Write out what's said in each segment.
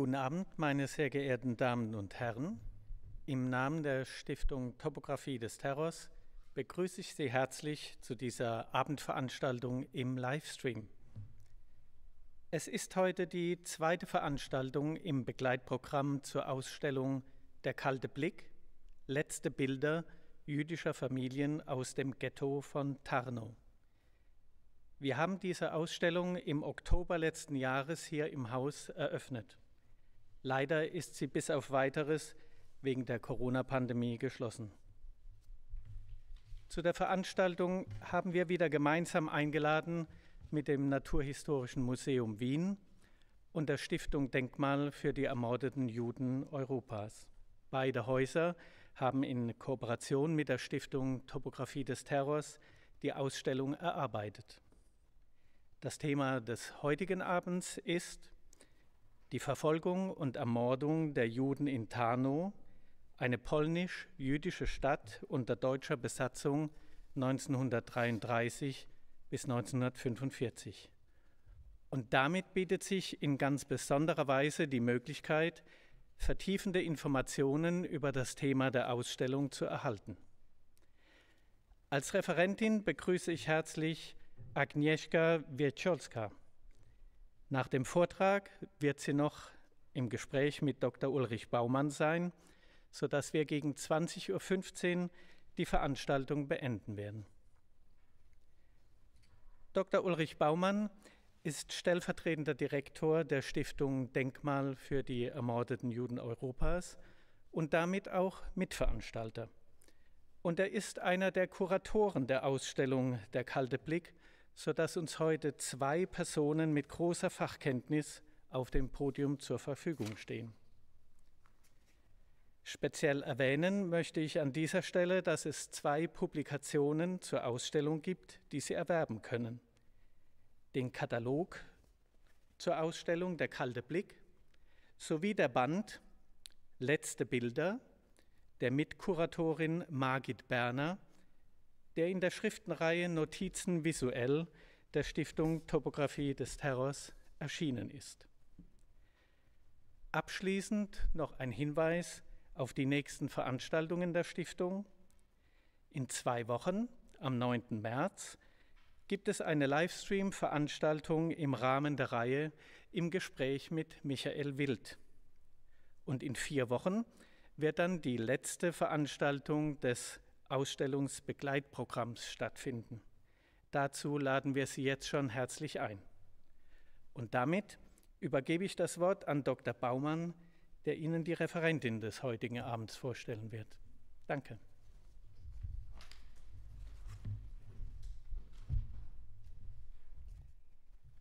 Guten Abend, meine sehr geehrten Damen und Herren. Im Namen der Stiftung Topographie des Terrors begrüße ich Sie herzlich zu dieser Abendveranstaltung im Livestream. Es ist heute die zweite Veranstaltung im Begleitprogramm zur Ausstellung Der kalte Blick, letzte Bilder jüdischer Familien aus dem Ghetto von Tarnow. Wir haben diese Ausstellung im Oktober letzten Jahres hier im Haus eröffnet. Leider ist sie bis auf weiteres wegen der Corona-Pandemie geschlossen. Zu der Veranstaltung haben wir wieder gemeinsam eingeladen mit dem Naturhistorischen Museum Wien und der Stiftung Denkmal für die ermordeten Juden Europas. Beide Häuser haben in Kooperation mit der Stiftung Topographie des Terrors die Ausstellung erarbeitet. Das Thema des heutigen Abends ist die Verfolgung und Ermordung der Juden in Tarnow, eine polnisch-jüdische Stadt unter deutscher Besatzung 1933 bis 1945. Und damit bietet sich in ganz besonderer Weise die Möglichkeit, vertiefende Informationen über das Thema der Ausstellung zu erhalten. Als Referentin begrüße ich herzlich Agnieszka Wierczolska. Nach dem Vortrag wird sie noch im Gespräch mit Dr. Ulrich Baumann sein, sodass wir gegen 20.15 Uhr die Veranstaltung beenden werden. Dr. Ulrich Baumann ist stellvertretender Direktor der Stiftung Denkmal für die ermordeten Juden Europas und damit auch Mitveranstalter. Und er ist einer der Kuratoren der Ausstellung Der kalte Blick sodass uns heute zwei Personen mit großer Fachkenntnis auf dem Podium zur Verfügung stehen. Speziell erwähnen möchte ich an dieser Stelle, dass es zwei Publikationen zur Ausstellung gibt, die Sie erwerben können. Den Katalog zur Ausstellung Der kalte Blick sowie der Band Letzte Bilder der Mitkuratorin Margit Berner der in der Schriftenreihe Notizen visuell der Stiftung Topographie des Terrors erschienen ist. Abschließend noch ein Hinweis auf die nächsten Veranstaltungen der Stiftung. In zwei Wochen, am 9. März, gibt es eine Livestream-Veranstaltung im Rahmen der Reihe im Gespräch mit Michael Wild. Und in vier Wochen wird dann die letzte Veranstaltung des Ausstellungsbegleitprogramms stattfinden. Dazu laden wir Sie jetzt schon herzlich ein. Und damit übergebe ich das Wort an Dr. Baumann, der Ihnen die Referentin des heutigen Abends vorstellen wird. Danke.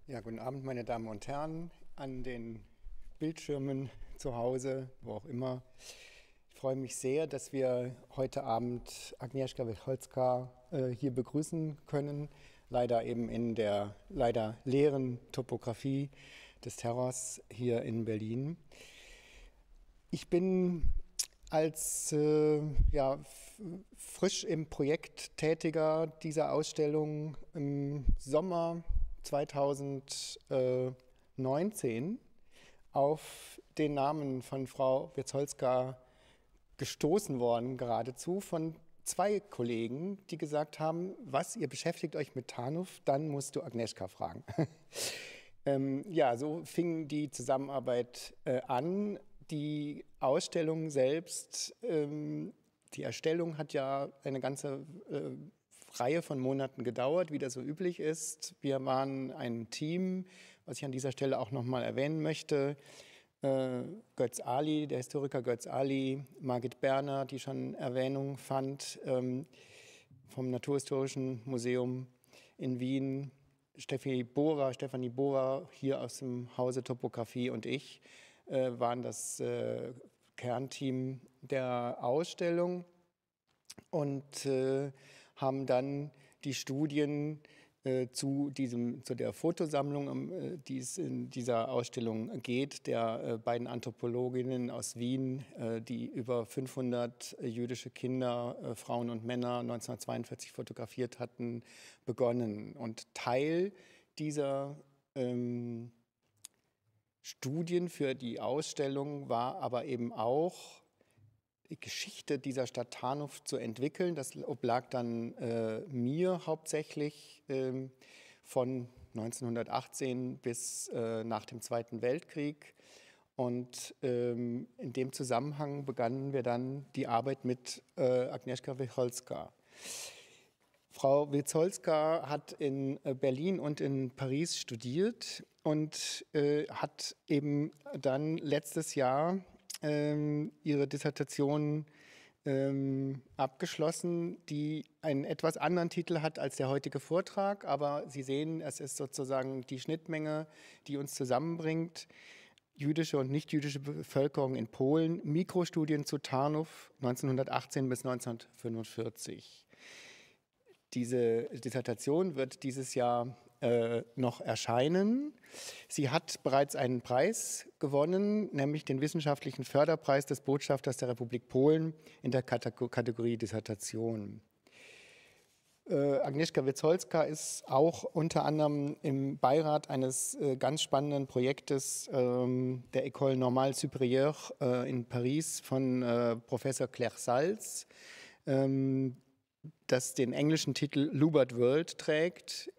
Ja, guten Abend, meine Damen und Herren, an den Bildschirmen zu Hause, wo auch immer freue mich sehr, dass wir heute Abend Agnieszka Wilholska äh, hier begrüßen können. Leider eben in der leider leeren Topografie des Terrors hier in Berlin. Ich bin als äh, ja, frisch im Projekt Tätiger dieser Ausstellung im Sommer 2019 auf den Namen von Frau Wirzolska gestoßen worden geradezu von zwei Kollegen, die gesagt haben, was, ihr beschäftigt euch mit Tarnów, dann musst du Agnieszka fragen. ähm, ja, so fing die Zusammenarbeit äh, an. Die Ausstellung selbst, ähm, die Erstellung hat ja eine ganze äh, Reihe von Monaten gedauert, wie das so üblich ist. Wir waren ein Team, was ich an dieser Stelle auch nochmal erwähnen möchte. Äh, Götz Ali, der Historiker Götz Ali, Margit Berner, die schon Erwähnung fand, ähm, vom Naturhistorischen Museum in Wien, Steffi Bohrer, Stefanie Bohrer hier aus dem Hause Topographie und ich äh, waren das äh, Kernteam der Ausstellung und haben dann die Studien äh, zu, diesem, zu der Fotosammlung, ähm, äh, die es in dieser Ausstellung geht, der äh, beiden Anthropologinnen aus Wien, die über 500 jüdische Kinder, Frauen und Männer 1942 fotografiert hatten, begonnen. Und Teil dieser ähm, Studien für die Ausstellung war aber eben auch Geschichte dieser Stadt Tarnów zu entwickeln. Das oblag dann äh, mir hauptsächlich ähm, von 1918 bis äh, nach dem Zweiten Weltkrieg. Und ähm, in dem Zusammenhang begannen wir dann die Arbeit mit äh, Agnieszka Wicholska. Frau Wicholska hat in äh, Berlin und in Paris studiert und äh, hat eben dann letztes Jahr ähm, ihre Dissertation ähm, abgeschlossen, die einen etwas anderen Titel hat als der heutige Vortrag, aber Sie sehen, es ist sozusagen die Schnittmenge, die uns zusammenbringt. Jüdische und nichtjüdische Bevölkerung in Polen, Mikrostudien zu Tarnow 1918 bis 1945. Diese Dissertation wird dieses Jahr äh, noch erscheinen. Sie hat bereits einen Preis gewonnen, nämlich den wissenschaftlichen Förderpreis des Botschafters der Republik Polen in der Kategorie Dissertation. Äh, Agnieszka Witzolska ist auch unter anderem im Beirat eines äh, ganz spannenden Projektes ähm, der École Normale Supérieure in Paris von Professor Claire Salz, ähm, das den englischen Titel Lubert World trägt.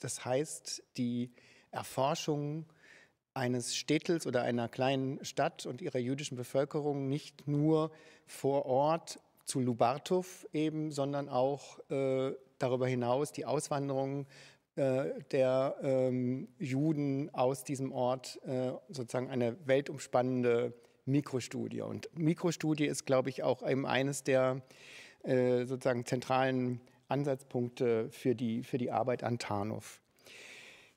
Das heißt, die Erforschung eines Städtels oder einer kleinen Stadt und ihrer jüdischen Bevölkerung nicht nur vor Ort zu Lubartow eben, sondern auch äh, darüber hinaus die Auswanderung äh, der ähm, Juden aus diesem Ort, äh, sozusagen eine weltumspannende Mikrostudie. Und Mikrostudie ist, glaube ich, auch eben eines der äh, sozusagen zentralen Ansatzpunkte für die, für die Arbeit an Tarnow.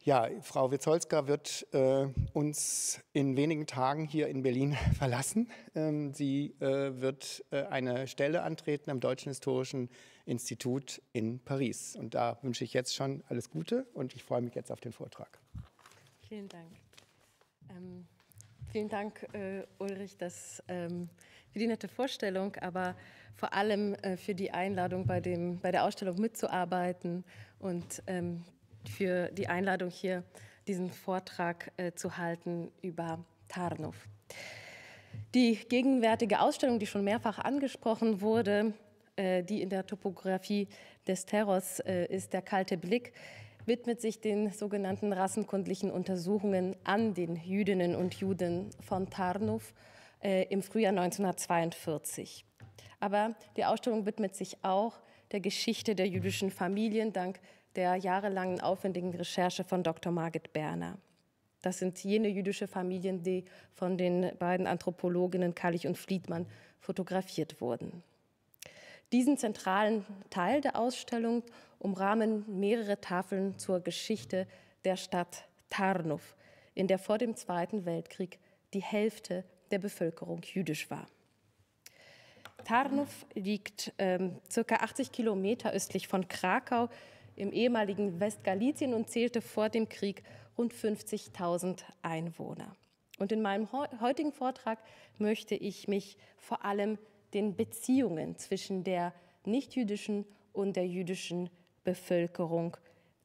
Ja, Frau Witzolska wird äh, uns in wenigen Tagen hier in Berlin verlassen. Ähm, sie äh, wird äh, eine Stelle antreten am Deutschen Historischen Institut in Paris. Und da wünsche ich jetzt schon alles Gute und ich freue mich jetzt auf den Vortrag. Vielen Dank. Ähm Vielen Dank, äh, Ulrich, dass, ähm, für die nette Vorstellung, aber vor allem äh, für die Einladung, bei, dem, bei der Ausstellung mitzuarbeiten und ähm, für die Einladung hier, diesen Vortrag äh, zu halten über Tarnow. Die gegenwärtige Ausstellung, die schon mehrfach angesprochen wurde, äh, die in der Topografie des Terrors äh, ist, der kalte Blick, widmet sich den sogenannten rassenkundlichen Untersuchungen an den Jüdinnen und Juden von Tarnow äh, im Frühjahr 1942. Aber die Ausstellung widmet sich auch der Geschichte der jüdischen Familien dank der jahrelangen aufwendigen Recherche von Dr. Margit Berner. Das sind jene jüdische Familien, die von den beiden Anthropologinnen Kallich und Friedmann fotografiert wurden. Diesen zentralen Teil der Ausstellung umrahmen mehrere Tafeln zur Geschichte der Stadt Tarnow, in der vor dem Zweiten Weltkrieg die Hälfte der Bevölkerung jüdisch war. Tarnow liegt ähm, circa 80 Kilometer östlich von Krakau im ehemaligen Westgalizien und zählte vor dem Krieg rund 50.000 Einwohner. Und in meinem heutigen Vortrag möchte ich mich vor allem den Beziehungen zwischen der nichtjüdischen und der jüdischen Bevölkerung,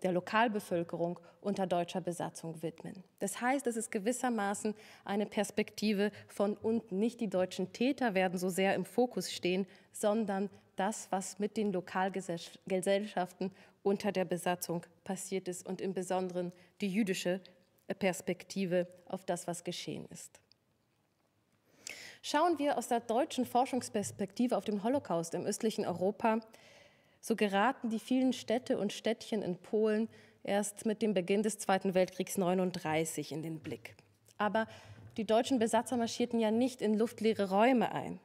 der Lokalbevölkerung unter deutscher Besatzung widmen. Das heißt, es ist gewissermaßen eine Perspektive von unten. Nicht die deutschen Täter werden so sehr im Fokus stehen, sondern das, was mit den Lokalgesellschaften unter der Besatzung passiert ist und im Besonderen die jüdische Perspektive auf das, was geschehen ist. Schauen wir aus der deutschen Forschungsperspektive auf den Holocaust im östlichen Europa, so geraten die vielen Städte und Städtchen in Polen erst mit dem Beginn des Zweiten Weltkriegs 1939 in den Blick. Aber die deutschen Besatzer marschierten ja nicht in luftleere Räume ein.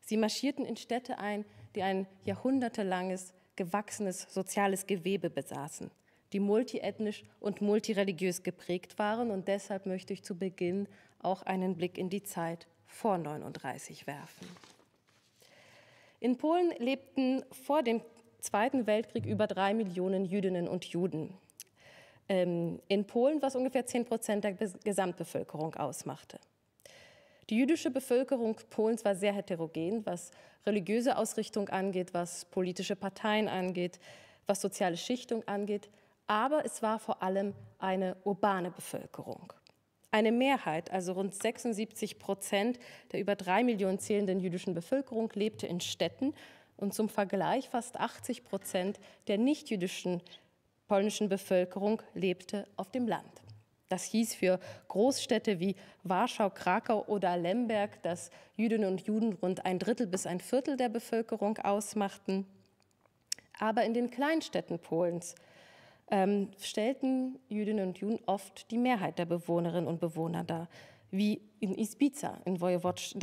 Sie marschierten in Städte ein, die ein jahrhundertelanges, gewachsenes soziales Gewebe besaßen, die multiethnisch und multireligiös geprägt waren. Und deshalb möchte ich zu Beginn auch einen Blick in die Zeit vor 39 werfen. In Polen lebten vor dem Zweiten Weltkrieg über drei Millionen Jüdinnen und Juden. Ähm, in Polen, was ungefähr 10 Prozent der Gesamtbevölkerung ausmachte. Die jüdische Bevölkerung Polens war sehr heterogen, was religiöse Ausrichtung angeht, was politische Parteien angeht, was soziale Schichtung angeht. Aber es war vor allem eine urbane Bevölkerung. Eine Mehrheit, also rund 76 Prozent der über drei Millionen zählenden jüdischen Bevölkerung, lebte in Städten und zum Vergleich fast 80 Prozent der nichtjüdischen polnischen Bevölkerung lebte auf dem Land. Das hieß für Großstädte wie Warschau, Krakau oder Lemberg, dass Jüdinnen und Juden rund ein Drittel bis ein Viertel der Bevölkerung ausmachten. Aber in den Kleinstädten Polens ähm, stellten Jüdinnen und Juden oft die Mehrheit der Bewohnerinnen und Bewohner dar. Wie in Izbica, in der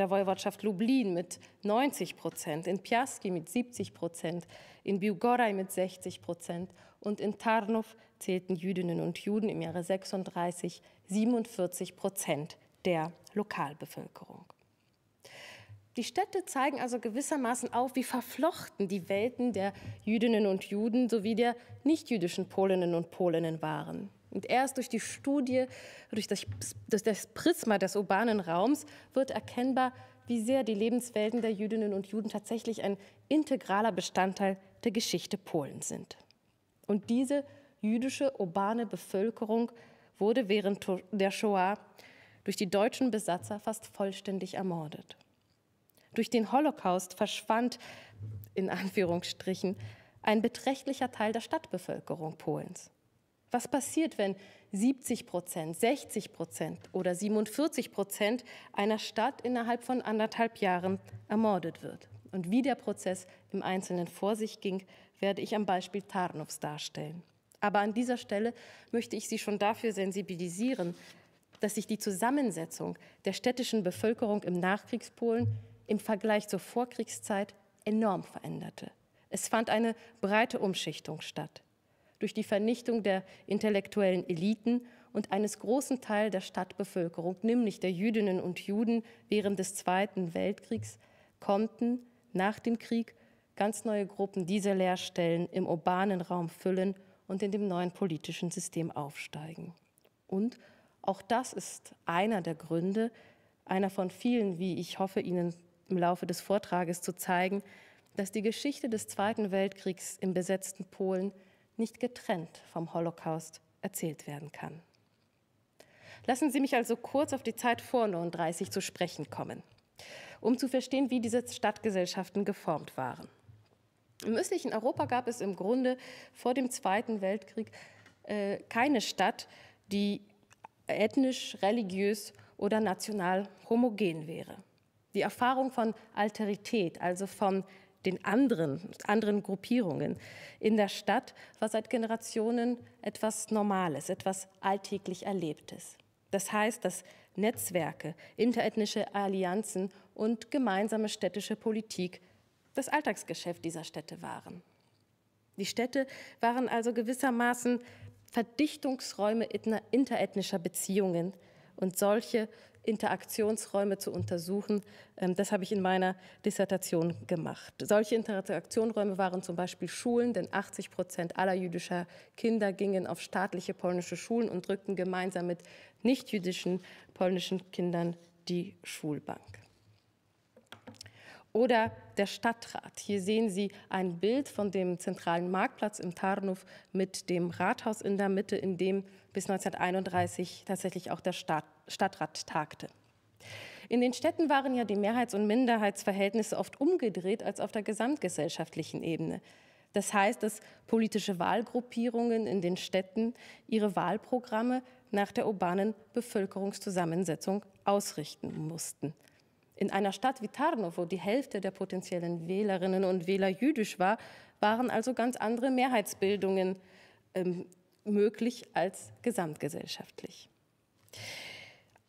Woiwodschaft Lublin mit 90 Prozent, in Piaski mit 70 Prozent, in Biugoraj mit 60 Prozent und in Tarnow zählten Jüdinnen und Juden im Jahre 36 47 Prozent der Lokalbevölkerung. Die Städte zeigen also gewissermaßen auf, wie verflochten die Welten der Jüdinnen und Juden sowie der nichtjüdischen Polinnen und Polinnen waren. Und erst durch die Studie, durch das, durch das Prisma des urbanen Raums wird erkennbar, wie sehr die Lebenswelten der Jüdinnen und Juden tatsächlich ein integraler Bestandteil der Geschichte Polens sind. Und diese jüdische urbane Bevölkerung wurde während der Shoah durch die deutschen Besatzer fast vollständig ermordet. Durch den Holocaust verschwand, in Anführungsstrichen, ein beträchtlicher Teil der Stadtbevölkerung Polens. Was passiert, wenn 70 Prozent, 60 Prozent oder 47 Prozent einer Stadt innerhalb von anderthalb Jahren ermordet wird? Und wie der Prozess im Einzelnen vor sich ging, werde ich am Beispiel Tarnows darstellen. Aber an dieser Stelle möchte ich Sie schon dafür sensibilisieren, dass sich die Zusammensetzung der städtischen Bevölkerung im Nachkriegspolen im Vergleich zur Vorkriegszeit enorm veränderte. Es fand eine breite Umschichtung statt. Durch die Vernichtung der intellektuellen Eliten und eines großen Teils der Stadtbevölkerung, nämlich der Jüdinnen und Juden während des Zweiten Weltkriegs, konnten nach dem Krieg ganz neue Gruppen diese Leerstellen im urbanen Raum füllen und in dem neuen politischen System aufsteigen. Und auch das ist einer der Gründe, einer von vielen, wie ich hoffe, Ihnen im Laufe des Vortrages zu zeigen, dass die Geschichte des Zweiten Weltkriegs im besetzten Polen nicht getrennt vom Holocaust erzählt werden kann. Lassen Sie mich also kurz auf die Zeit vor 39 zu sprechen kommen, um zu verstehen, wie diese Stadtgesellschaften geformt waren. Im östlichen Europa gab es im Grunde vor dem Zweiten Weltkrieg äh, keine Stadt, die ethnisch, religiös oder national homogen wäre die Erfahrung von Alterität, also von den anderen, anderen Gruppierungen in der Stadt, war seit Generationen etwas Normales, etwas alltäglich Erlebtes. Das heißt, dass Netzwerke, interethnische Allianzen und gemeinsame städtische Politik das Alltagsgeschäft dieser Städte waren. Die Städte waren also gewissermaßen Verdichtungsräume interethnischer Beziehungen und solche Interaktionsräume zu untersuchen. Ähm, das habe ich in meiner Dissertation gemacht. Solche Interaktionsräume waren zum Beispiel Schulen, denn 80 Prozent aller jüdischer Kinder gingen auf staatliche polnische Schulen und drückten gemeinsam mit nichtjüdischen polnischen Kindern die Schulbank oder der Stadtrat. Hier sehen Sie ein Bild von dem zentralen Marktplatz im Tarnow mit dem Rathaus in der Mitte, in dem bis 1931 tatsächlich auch der Staat Stadtrat tagte. In den Städten waren ja die Mehrheits- und Minderheitsverhältnisse oft umgedreht als auf der gesamtgesellschaftlichen Ebene. Das heißt, dass politische Wahlgruppierungen in den Städten ihre Wahlprogramme nach der urbanen Bevölkerungszusammensetzung ausrichten mussten. In einer Stadt wie Tarnow, wo die Hälfte der potenziellen Wählerinnen und Wähler jüdisch war, waren also ganz andere Mehrheitsbildungen ähm, möglich als gesamtgesellschaftlich.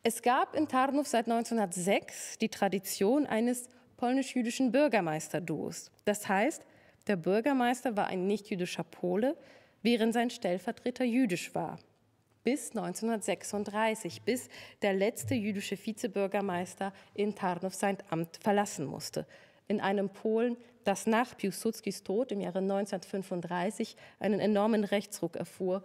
Es gab in Tarnow seit 1906 die Tradition eines polnisch-jüdischen Bürgermeisterduos. Das heißt, der Bürgermeister war ein nicht-jüdischer Pole, während sein Stellvertreter jüdisch war. Bis 1936, bis der letzte jüdische Vizebürgermeister in Tarnow sein Amt verlassen musste. In einem Polen, das nach Piłsudskis Tod im Jahre 1935 einen enormen Rechtsruck erfuhr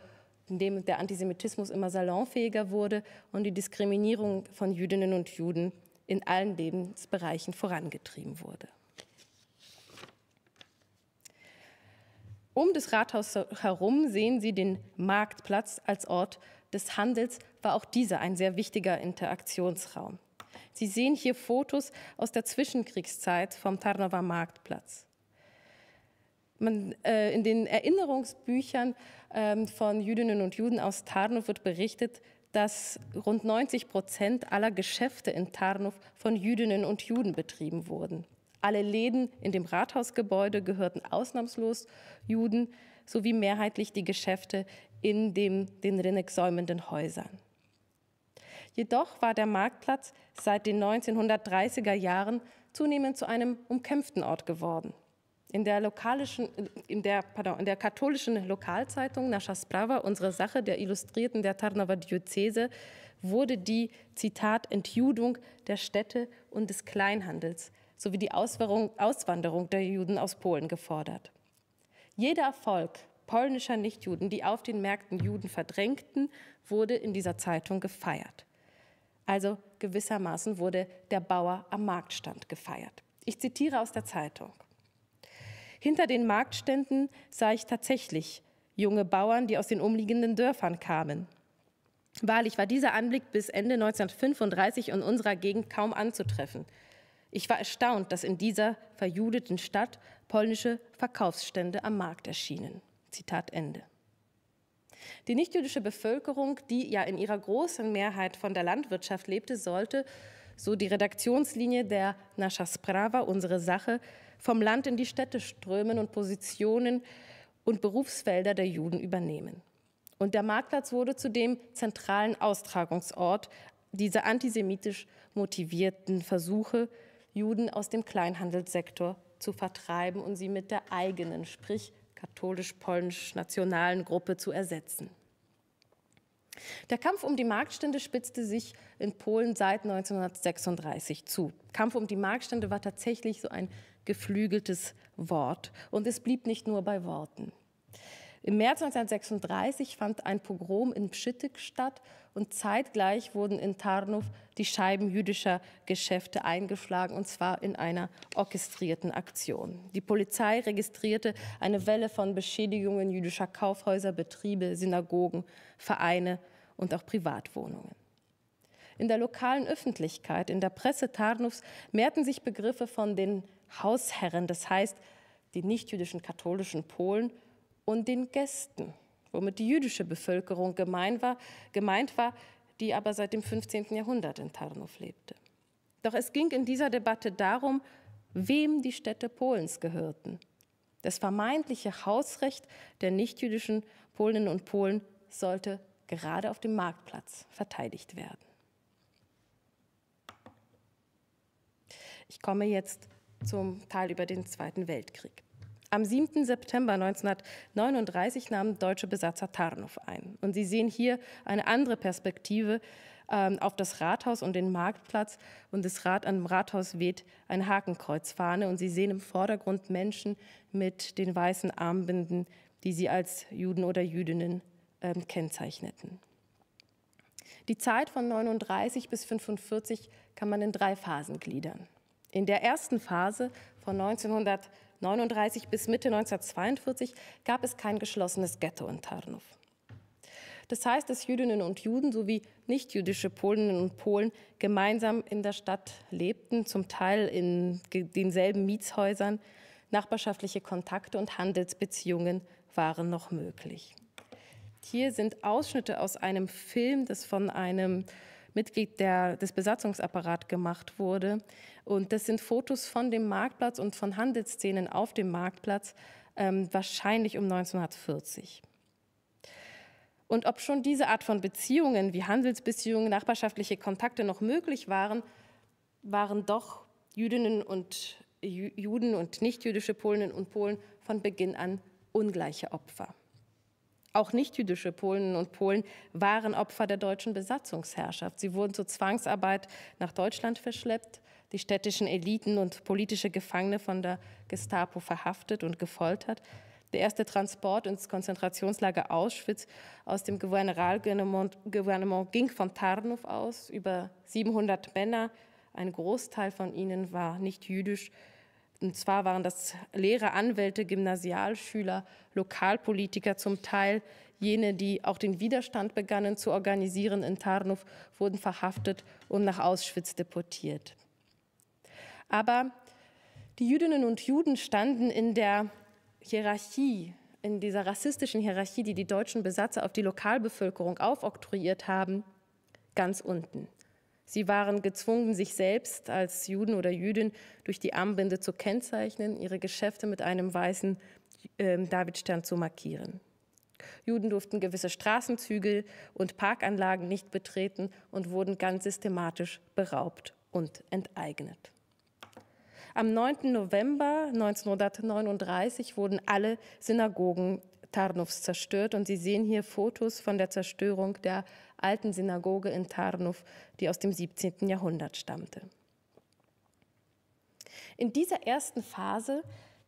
in dem der Antisemitismus immer salonfähiger wurde und die Diskriminierung von Jüdinnen und Juden in allen Lebensbereichen vorangetrieben wurde. Um das Rathaus herum sehen Sie den Marktplatz als Ort des Handels, war auch dieser ein sehr wichtiger Interaktionsraum. Sie sehen hier Fotos aus der Zwischenkriegszeit vom Tarnower Marktplatz. Man, äh, in den Erinnerungsbüchern äh, von Jüdinnen und Juden aus Tarnow wird berichtet, dass rund 90 Prozent aller Geschäfte in Tarnow von Jüdinnen und Juden betrieben wurden. Alle Läden in dem Rathausgebäude gehörten ausnahmslos Juden sowie mehrheitlich die Geschäfte in dem, den Rinnek säumenden Häusern. Jedoch war der Marktplatz seit den 1930er Jahren zunehmend zu einem umkämpften Ort geworden in der, lokalischen, in, der, pardon, in der katholischen Lokalzeitung Nascha Sprava, unsere Sache der Illustrierten der Tarnower Diözese, wurde die, Zitat, Entjudung der Städte und des Kleinhandels sowie die Auswanderung der Juden aus Polen gefordert. Jeder Erfolg polnischer Nichtjuden, die auf den Märkten Juden verdrängten, wurde in dieser Zeitung gefeiert. Also gewissermaßen wurde der Bauer am Marktstand gefeiert. Ich zitiere aus der Zeitung. Hinter den Marktständen sah ich tatsächlich junge Bauern, die aus den umliegenden Dörfern kamen. Wahrlich war dieser Anblick bis Ende 1935 in unserer Gegend kaum anzutreffen. Ich war erstaunt, dass in dieser verjudeten Stadt polnische Verkaufsstände am Markt erschienen. Zitat Ende. Die nichtjüdische Bevölkerung, die ja in ihrer großen Mehrheit von der Landwirtschaft lebte, sollte, so die Redaktionslinie der Nascha Sprawa, unsere Sache, vom Land in die Städte strömen und Positionen und Berufsfelder der Juden übernehmen. Und der Marktplatz wurde zu dem zentralen Austragungsort dieser antisemitisch motivierten Versuche, Juden aus dem Kleinhandelssektor zu vertreiben und sie mit der eigenen, sprich katholisch-polnisch-nationalen Gruppe zu ersetzen. Der Kampf um die Marktstände spitzte sich in Polen seit 1936 zu. Kampf um die Marktstände war tatsächlich so ein geflügeltes Wort. Und es blieb nicht nur bei Worten. Im März 1936 fand ein Pogrom in Pschittig statt und zeitgleich wurden in Tarnow die Scheiben jüdischer Geschäfte eingeschlagen und zwar in einer orchestrierten Aktion. Die Polizei registrierte eine Welle von Beschädigungen jüdischer Kaufhäuser, Betriebe, Synagogen, Vereine und auch Privatwohnungen. In der lokalen Öffentlichkeit, in der Presse Tarnows mehrten sich Begriffe von den Hausherren, das heißt die nichtjüdischen katholischen Polen und den Gästen, womit die jüdische Bevölkerung gemein war, gemeint war, die aber seit dem 15. Jahrhundert in Tarnow lebte. Doch es ging in dieser Debatte darum, wem die Städte Polens gehörten. Das vermeintliche Hausrecht der nichtjüdischen Polinnen und Polen sollte gerade auf dem Marktplatz verteidigt werden. Ich komme jetzt zum Teil über den Zweiten Weltkrieg. Am 7. September 1939 nahmen deutsche Besatzer Tarnow ein. Und Sie sehen hier eine andere Perspektive äh, auf das Rathaus und den Marktplatz. Und das Rad am Rathaus weht eine Hakenkreuzfahne. Und Sie sehen im Vordergrund Menschen mit den weißen Armbinden, die sie als Juden oder Jüdinnen äh, kennzeichneten. Die Zeit von 1939 bis 1945 kann man in drei Phasen gliedern. In der ersten Phase von 1939 bis Mitte 1942 gab es kein geschlossenes Ghetto in Tarnow. Das heißt, dass Jüdinnen und Juden sowie nichtjüdische Polinnen und Polen gemeinsam in der Stadt lebten, zum Teil in denselben Mietshäusern. Nachbarschaftliche Kontakte und Handelsbeziehungen waren noch möglich. Hier sind Ausschnitte aus einem Film, das von einem Mitglied der, des Besatzungsapparats gemacht wurde, und das sind Fotos von dem Marktplatz und von Handelsszenen auf dem Marktplatz, ähm, wahrscheinlich um 1940. Und ob schon diese Art von Beziehungen wie Handelsbeziehungen, nachbarschaftliche Kontakte noch möglich waren, waren doch Jüdinnen und Juden und nichtjüdische Polinnen und Polen von Beginn an ungleiche Opfer. Auch nichtjüdische Polinnen und Polen waren Opfer der deutschen Besatzungsherrschaft. Sie wurden zur Zwangsarbeit nach Deutschland verschleppt die städtischen Eliten und politische Gefangene von der Gestapo verhaftet und gefoltert. Der erste Transport ins Konzentrationslager Auschwitz aus dem Gouvernement ging von Tarnow aus, über 700 Männer. Ein Großteil von ihnen war nicht jüdisch. Und zwar waren das Lehrer, Anwälte, Gymnasialschüler, Lokalpolitiker zum Teil. Jene, die auch den Widerstand begannen zu organisieren in Tarnow, wurden verhaftet und nach Auschwitz deportiert. Aber die Jüdinnen und Juden standen in der Hierarchie, in dieser rassistischen Hierarchie, die die deutschen Besatzer auf die Lokalbevölkerung aufoktroyiert haben, ganz unten. Sie waren gezwungen, sich selbst als Juden oder Jüdin durch die Armbinde zu kennzeichnen, ihre Geschäfte mit einem weißen äh, Davidstern zu markieren. Juden durften gewisse Straßenzüge und Parkanlagen nicht betreten und wurden ganz systematisch beraubt und enteignet. Am 9. November 1939 wurden alle Synagogen Tarnows zerstört. Und Sie sehen hier Fotos von der Zerstörung der alten Synagoge in Tarnow, die aus dem 17. Jahrhundert stammte. In dieser ersten Phase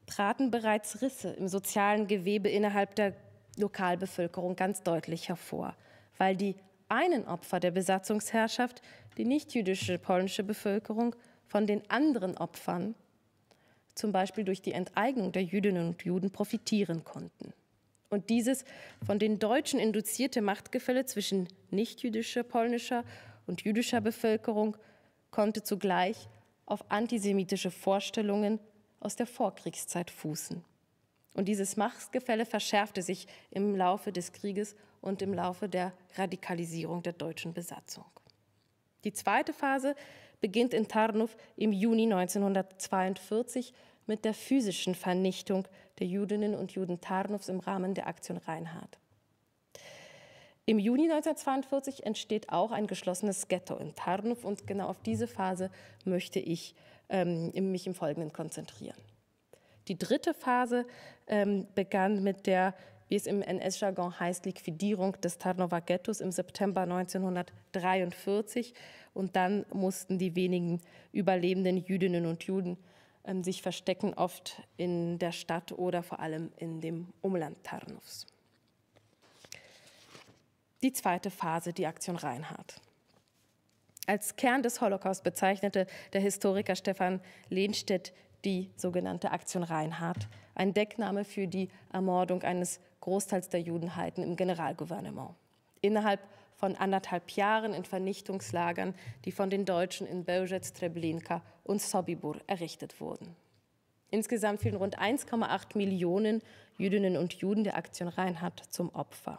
traten bereits Risse im sozialen Gewebe innerhalb der Lokalbevölkerung ganz deutlich hervor, weil die einen Opfer der Besatzungsherrschaft, die nichtjüdische polnische Bevölkerung, von den anderen Opfern, zum Beispiel durch die Enteignung der Jüdinnen und Juden, profitieren konnten. Und dieses von den Deutschen induzierte Machtgefälle zwischen nichtjüdischer polnischer und jüdischer Bevölkerung konnte zugleich auf antisemitische Vorstellungen aus der Vorkriegszeit fußen. Und dieses Machtgefälle verschärfte sich im Laufe des Krieges und im Laufe der Radikalisierung der deutschen Besatzung. Die zweite Phase beginnt in Tarnów im Juni 1942 mit der physischen Vernichtung der Judinnen und Juden Tarnows im Rahmen der Aktion Reinhardt. Im Juni 1942 entsteht auch ein geschlossenes Ghetto in Tarnów und genau auf diese Phase möchte ich ähm, mich im Folgenden konzentrieren. Die dritte Phase ähm, begann mit der wie es im NS-Jargon heißt, Liquidierung des Tarnower Ghettos im September 1943. Und dann mussten die wenigen überlebenden Jüdinnen und Juden ähm, sich verstecken, oft in der Stadt oder vor allem in dem Umland Tarnows. Die zweite Phase, die Aktion Reinhardt. Als Kern des Holocaust bezeichnete der Historiker Stefan Lehnstedt die sogenannte Aktion Reinhardt, ein Deckname für die Ermordung eines Großteils der Judenheiten im Generalgouvernement. Innerhalb von anderthalb Jahren in Vernichtungslagern, die von den Deutschen in Belzec, Treblinka und Sobibor errichtet wurden. Insgesamt fielen rund 1,8 Millionen Jüdinnen und Juden der Aktion Reinhardt zum Opfer.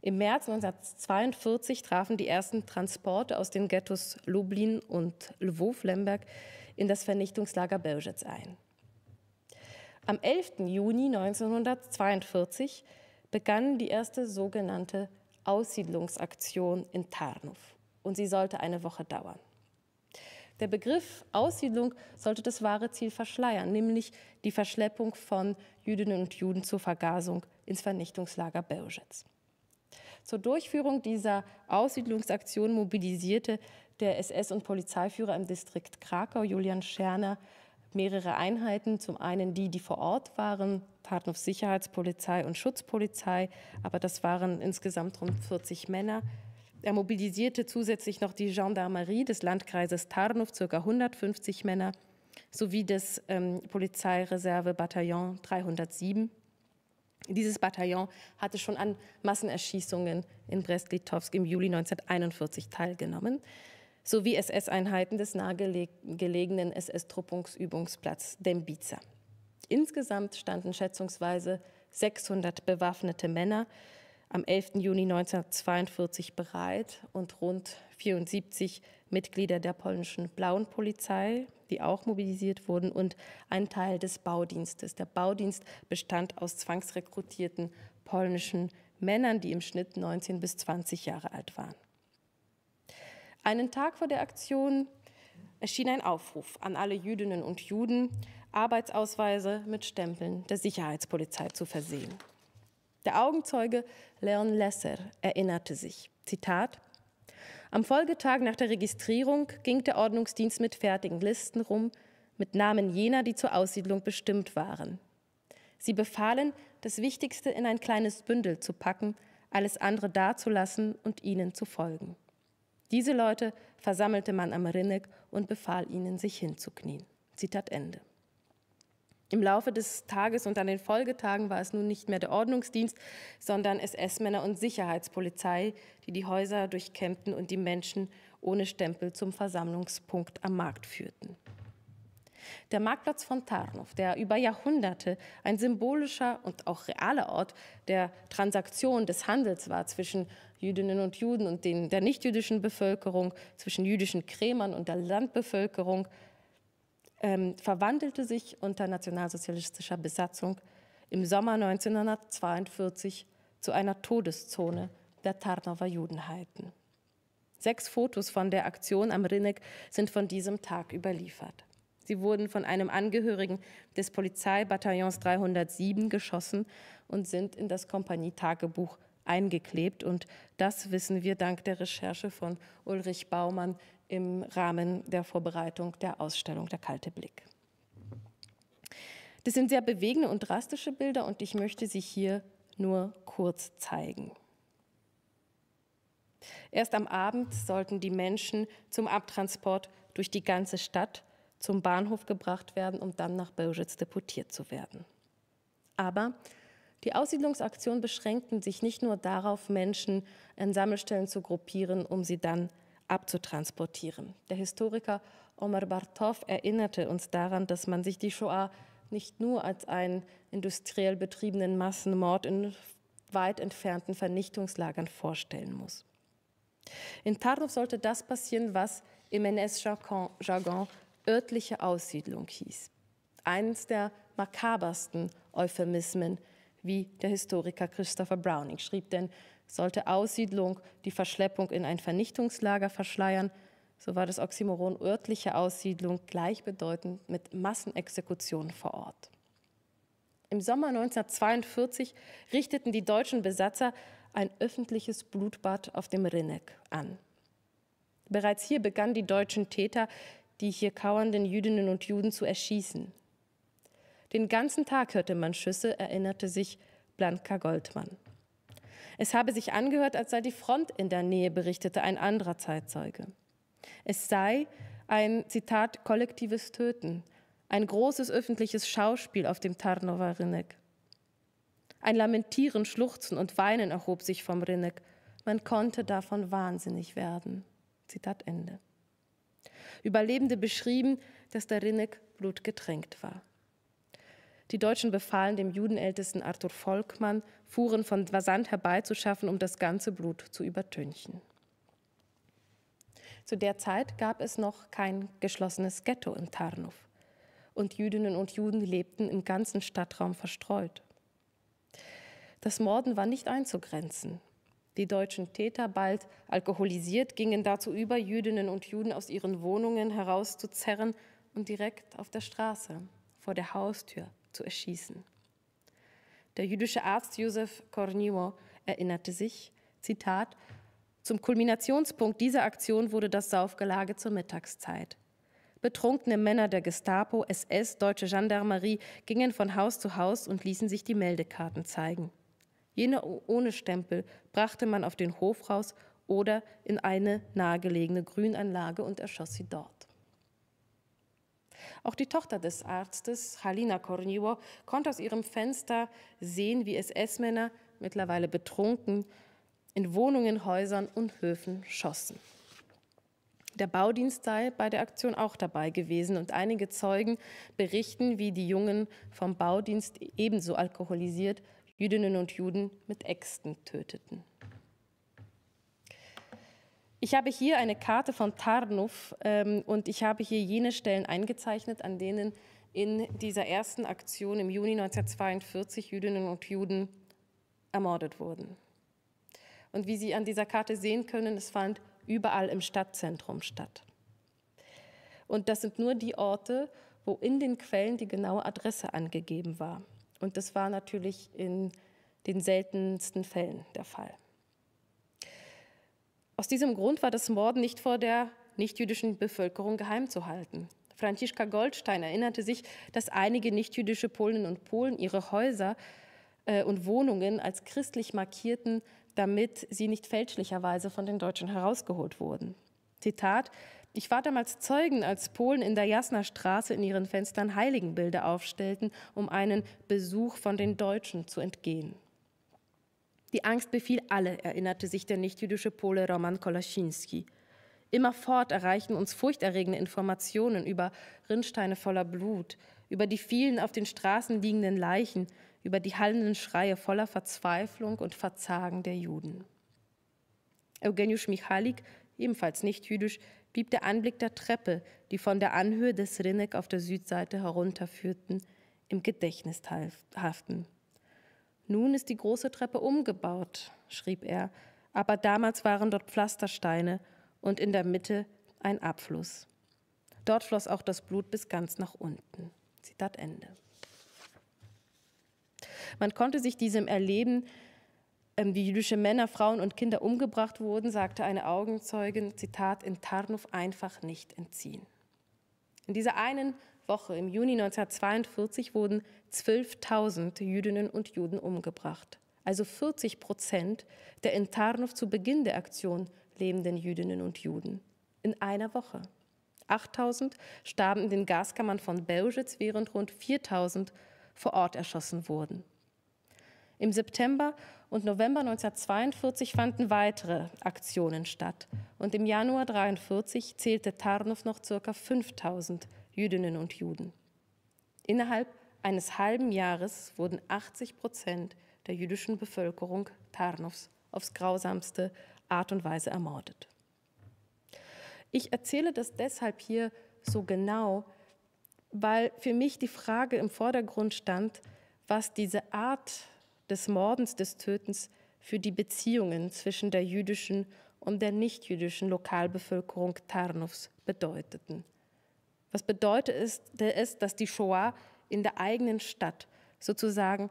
Im März 1942 trafen die ersten Transporte aus den Ghettos Lublin und lwów lemberg in das Vernichtungslager Belzec ein. Am 11. Juni 1942 begann die erste sogenannte Aussiedlungsaktion in Tarnow und sie sollte eine Woche dauern. Der Begriff Aussiedlung sollte das wahre Ziel verschleiern, nämlich die Verschleppung von Jüdinnen und Juden zur Vergasung ins Vernichtungslager Beoschetz. Zur Durchführung dieser Aussiedlungsaktion mobilisierte der SS- und Polizeiführer im Distrikt Krakau, Julian Scherner, mehrere Einheiten. Zum einen die, die vor Ort waren, Partners Sicherheitspolizei und Schutzpolizei, aber das waren insgesamt rund 40 Männer. Er mobilisierte zusätzlich noch die Gendarmerie des Landkreises Tarnow, ca. 150 Männer, sowie das ähm, Polizeireserve-Bataillon 307. Dieses Bataillon hatte schon an Massenerschießungen in Brest-Litovsk im Juli 1941 teilgenommen sowie SS-Einheiten des nahegelegenen SS-Truppungsübungsplatz Dembica. Insgesamt standen schätzungsweise 600 bewaffnete Männer am 11. Juni 1942 bereit und rund 74 Mitglieder der polnischen Blauen Polizei, die auch mobilisiert wurden, und ein Teil des Baudienstes. Der Baudienst bestand aus zwangsrekrutierten polnischen Männern, die im Schnitt 19 bis 20 Jahre alt waren. Einen Tag vor der Aktion erschien ein Aufruf an alle Jüdinnen und Juden, Arbeitsausweise mit Stempeln der Sicherheitspolizei zu versehen. Der Augenzeuge Leon Lesser erinnerte sich, Zitat, am Folgetag nach der Registrierung ging der Ordnungsdienst mit fertigen Listen rum, mit Namen jener, die zur Aussiedlung bestimmt waren. Sie befahlen, das Wichtigste in ein kleines Bündel zu packen, alles andere dazulassen und ihnen zu folgen. Diese Leute versammelte man am Rinneck und befahl ihnen, sich hinzuknien. Zitat Ende. Im Laufe des Tages und an den Folgetagen war es nun nicht mehr der Ordnungsdienst, sondern SS-Männer und Sicherheitspolizei, die die Häuser durchkämmten und die Menschen ohne Stempel zum Versammlungspunkt am Markt führten. Der Marktplatz von Tarnow, der über Jahrhunderte ein symbolischer und auch realer Ort der Transaktion des Handels war zwischen Jüdinnen und Juden und den, der nichtjüdischen Bevölkerung, zwischen jüdischen Krämern und der Landbevölkerung, ähm, verwandelte sich unter nationalsozialistischer Besatzung im Sommer 1942 zu einer Todeszone der Tarnower Judenheiten. Sechs Fotos von der Aktion am Rinneck sind von diesem Tag überliefert. Sie wurden von einem Angehörigen des Polizeibataillons 307 geschossen und sind in das Kompanietagebuch eingeklebt. Und das wissen wir dank der Recherche von Ulrich Baumann im Rahmen der Vorbereitung der Ausstellung Der kalte Blick. Das sind sehr bewegende und drastische Bilder und ich möchte sie hier nur kurz zeigen. Erst am Abend sollten die Menschen zum Abtransport durch die ganze Stadt zum Bahnhof gebracht werden, um dann nach Beaujitz deportiert zu werden. Aber die Aussiedlungsaktionen beschränkten sich nicht nur darauf, Menschen an Sammelstellen zu gruppieren, um sie dann abzutransportieren. Der Historiker Omar Bartov erinnerte uns daran, dass man sich die Shoah nicht nur als einen industriell betriebenen Massenmord in weit entfernten Vernichtungslagern vorstellen muss. In Tarnow sollte das passieren, was im NS-Jargon örtliche Aussiedlung hieß. Eines der makabersten Euphemismen, wie der Historiker Christopher Browning schrieb, denn sollte Aussiedlung die Verschleppung in ein Vernichtungslager verschleiern, so war das Oxymoron örtliche Aussiedlung gleichbedeutend mit Massenexekutionen vor Ort. Im Sommer 1942 richteten die deutschen Besatzer ein öffentliches Blutbad auf dem Rinneck an. Bereits hier begannen die deutschen Täter die hier kauernden Jüdinnen und Juden zu erschießen. Den ganzen Tag hörte man Schüsse, erinnerte sich Blanka Goldmann. Es habe sich angehört, als sei die Front in der Nähe, berichtete ein anderer Zeitzeuge. Es sei ein, Zitat, kollektives Töten, ein großes öffentliches Schauspiel auf dem Tarnower Rinek. Ein Lamentieren, Schluchzen und Weinen erhob sich vom Rinek. Man konnte davon wahnsinnig werden. Zitat Ende. Überlebende beschrieben, dass der Rinnek blutgetränkt war. Die Deutschen befahlen dem Judenältesten Arthur Volkmann, Fuhren von Vasant herbeizuschaffen, um das ganze Blut zu übertünchen. Zu der Zeit gab es noch kein geschlossenes Ghetto in Tarnow und Jüdinnen und Juden lebten im ganzen Stadtraum verstreut. Das Morden war nicht einzugrenzen die deutschen Täter, bald alkoholisiert, gingen dazu über, Jüdinnen und Juden aus ihren Wohnungen herauszuzerren und direkt auf der Straße vor der Haustür zu erschießen. Der jüdische Arzt Josef Kornio erinnerte sich, Zitat, zum Kulminationspunkt dieser Aktion wurde das Saufgelage zur Mittagszeit. Betrunkene Männer der Gestapo, SS, deutsche Gendarmerie gingen von Haus zu Haus und ließen sich die Meldekarten zeigen. Jene ohne Stempel brachte man auf den Hof raus oder in eine nahegelegene Grünanlage und erschoss sie dort. Auch die Tochter des Arztes, Halina Korniwo, konnte aus ihrem Fenster sehen, wie SS-Männer, mittlerweile betrunken, in Wohnungen, Häusern und Höfen schossen. Der Baudienst sei bei der Aktion auch dabei gewesen und einige Zeugen berichten, wie die Jungen vom Baudienst ebenso alkoholisiert Jüdinnen und Juden mit Äxten töteten. Ich habe hier eine Karte von Tarnów ähm, und ich habe hier jene Stellen eingezeichnet, an denen in dieser ersten Aktion im Juni 1942 Jüdinnen und Juden ermordet wurden. Und wie Sie an dieser Karte sehen können, es fand überall im Stadtzentrum statt. Und das sind nur die Orte, wo in den Quellen die genaue Adresse angegeben war. Und das war natürlich in den seltensten Fällen der Fall. Aus diesem Grund war das Morden nicht vor der nichtjüdischen Bevölkerung geheim zu halten. Franziska Goldstein erinnerte sich, dass einige nichtjüdische Polinnen und Polen ihre Häuser äh, und Wohnungen als christlich markierten, damit sie nicht fälschlicherweise von den Deutschen herausgeholt wurden. Zitat, ich war damals Zeugen, als Polen in der Jasner Straße in ihren Fenstern Heiligenbilder aufstellten, um einen Besuch von den Deutschen zu entgehen. Die Angst befiel alle, erinnerte sich der nichtjüdische Pole Roman Kolaschinski. Immerfort erreichten uns furchterregende Informationen über Rinnsteine voller Blut, über die vielen auf den Straßen liegenden Leichen, über die hallenden Schreie voller Verzweiflung und Verzagen der Juden. Eugeniusz Michalik, ebenfalls nicht jüdisch, blieb der Anblick der Treppe, die von der Anhöhe des Rinnek auf der Südseite herunterführten, im Gedächtnis haften. Nun ist die große Treppe umgebaut, schrieb er, aber damals waren dort Pflastersteine und in der Mitte ein Abfluss. Dort floss auch das Blut bis ganz nach unten. Zitat Ende. Man konnte sich diesem Erleben ähm, wie jüdische Männer, Frauen und Kinder umgebracht wurden, sagte eine Augenzeugin, Zitat, in Tarnow einfach nicht entziehen. In dieser einen Woche im Juni 1942 wurden 12.000 Jüdinnen und Juden umgebracht, also 40 Prozent der in Tarnow zu Beginn der Aktion lebenden Jüdinnen und Juden. In einer Woche. 8.000 starben in den Gaskammern von Belzec, während rund 4.000 vor Ort erschossen wurden. Im September und November 1942 fanden weitere Aktionen statt. Und im Januar 1943 zählte Tarnow noch ca. 5000 Jüdinnen und Juden. Innerhalb eines halben Jahres wurden 80 Prozent der jüdischen Bevölkerung Tarnows aufs grausamste Art und Weise ermordet. Ich erzähle das deshalb hier so genau, weil für mich die Frage im Vordergrund stand, was diese Art des Mordens, des Tötens für die Beziehungen zwischen der jüdischen und der nichtjüdischen Lokalbevölkerung Tarnows bedeuteten. Was bedeutet es, dass die Shoah in der eigenen Stadt sozusagen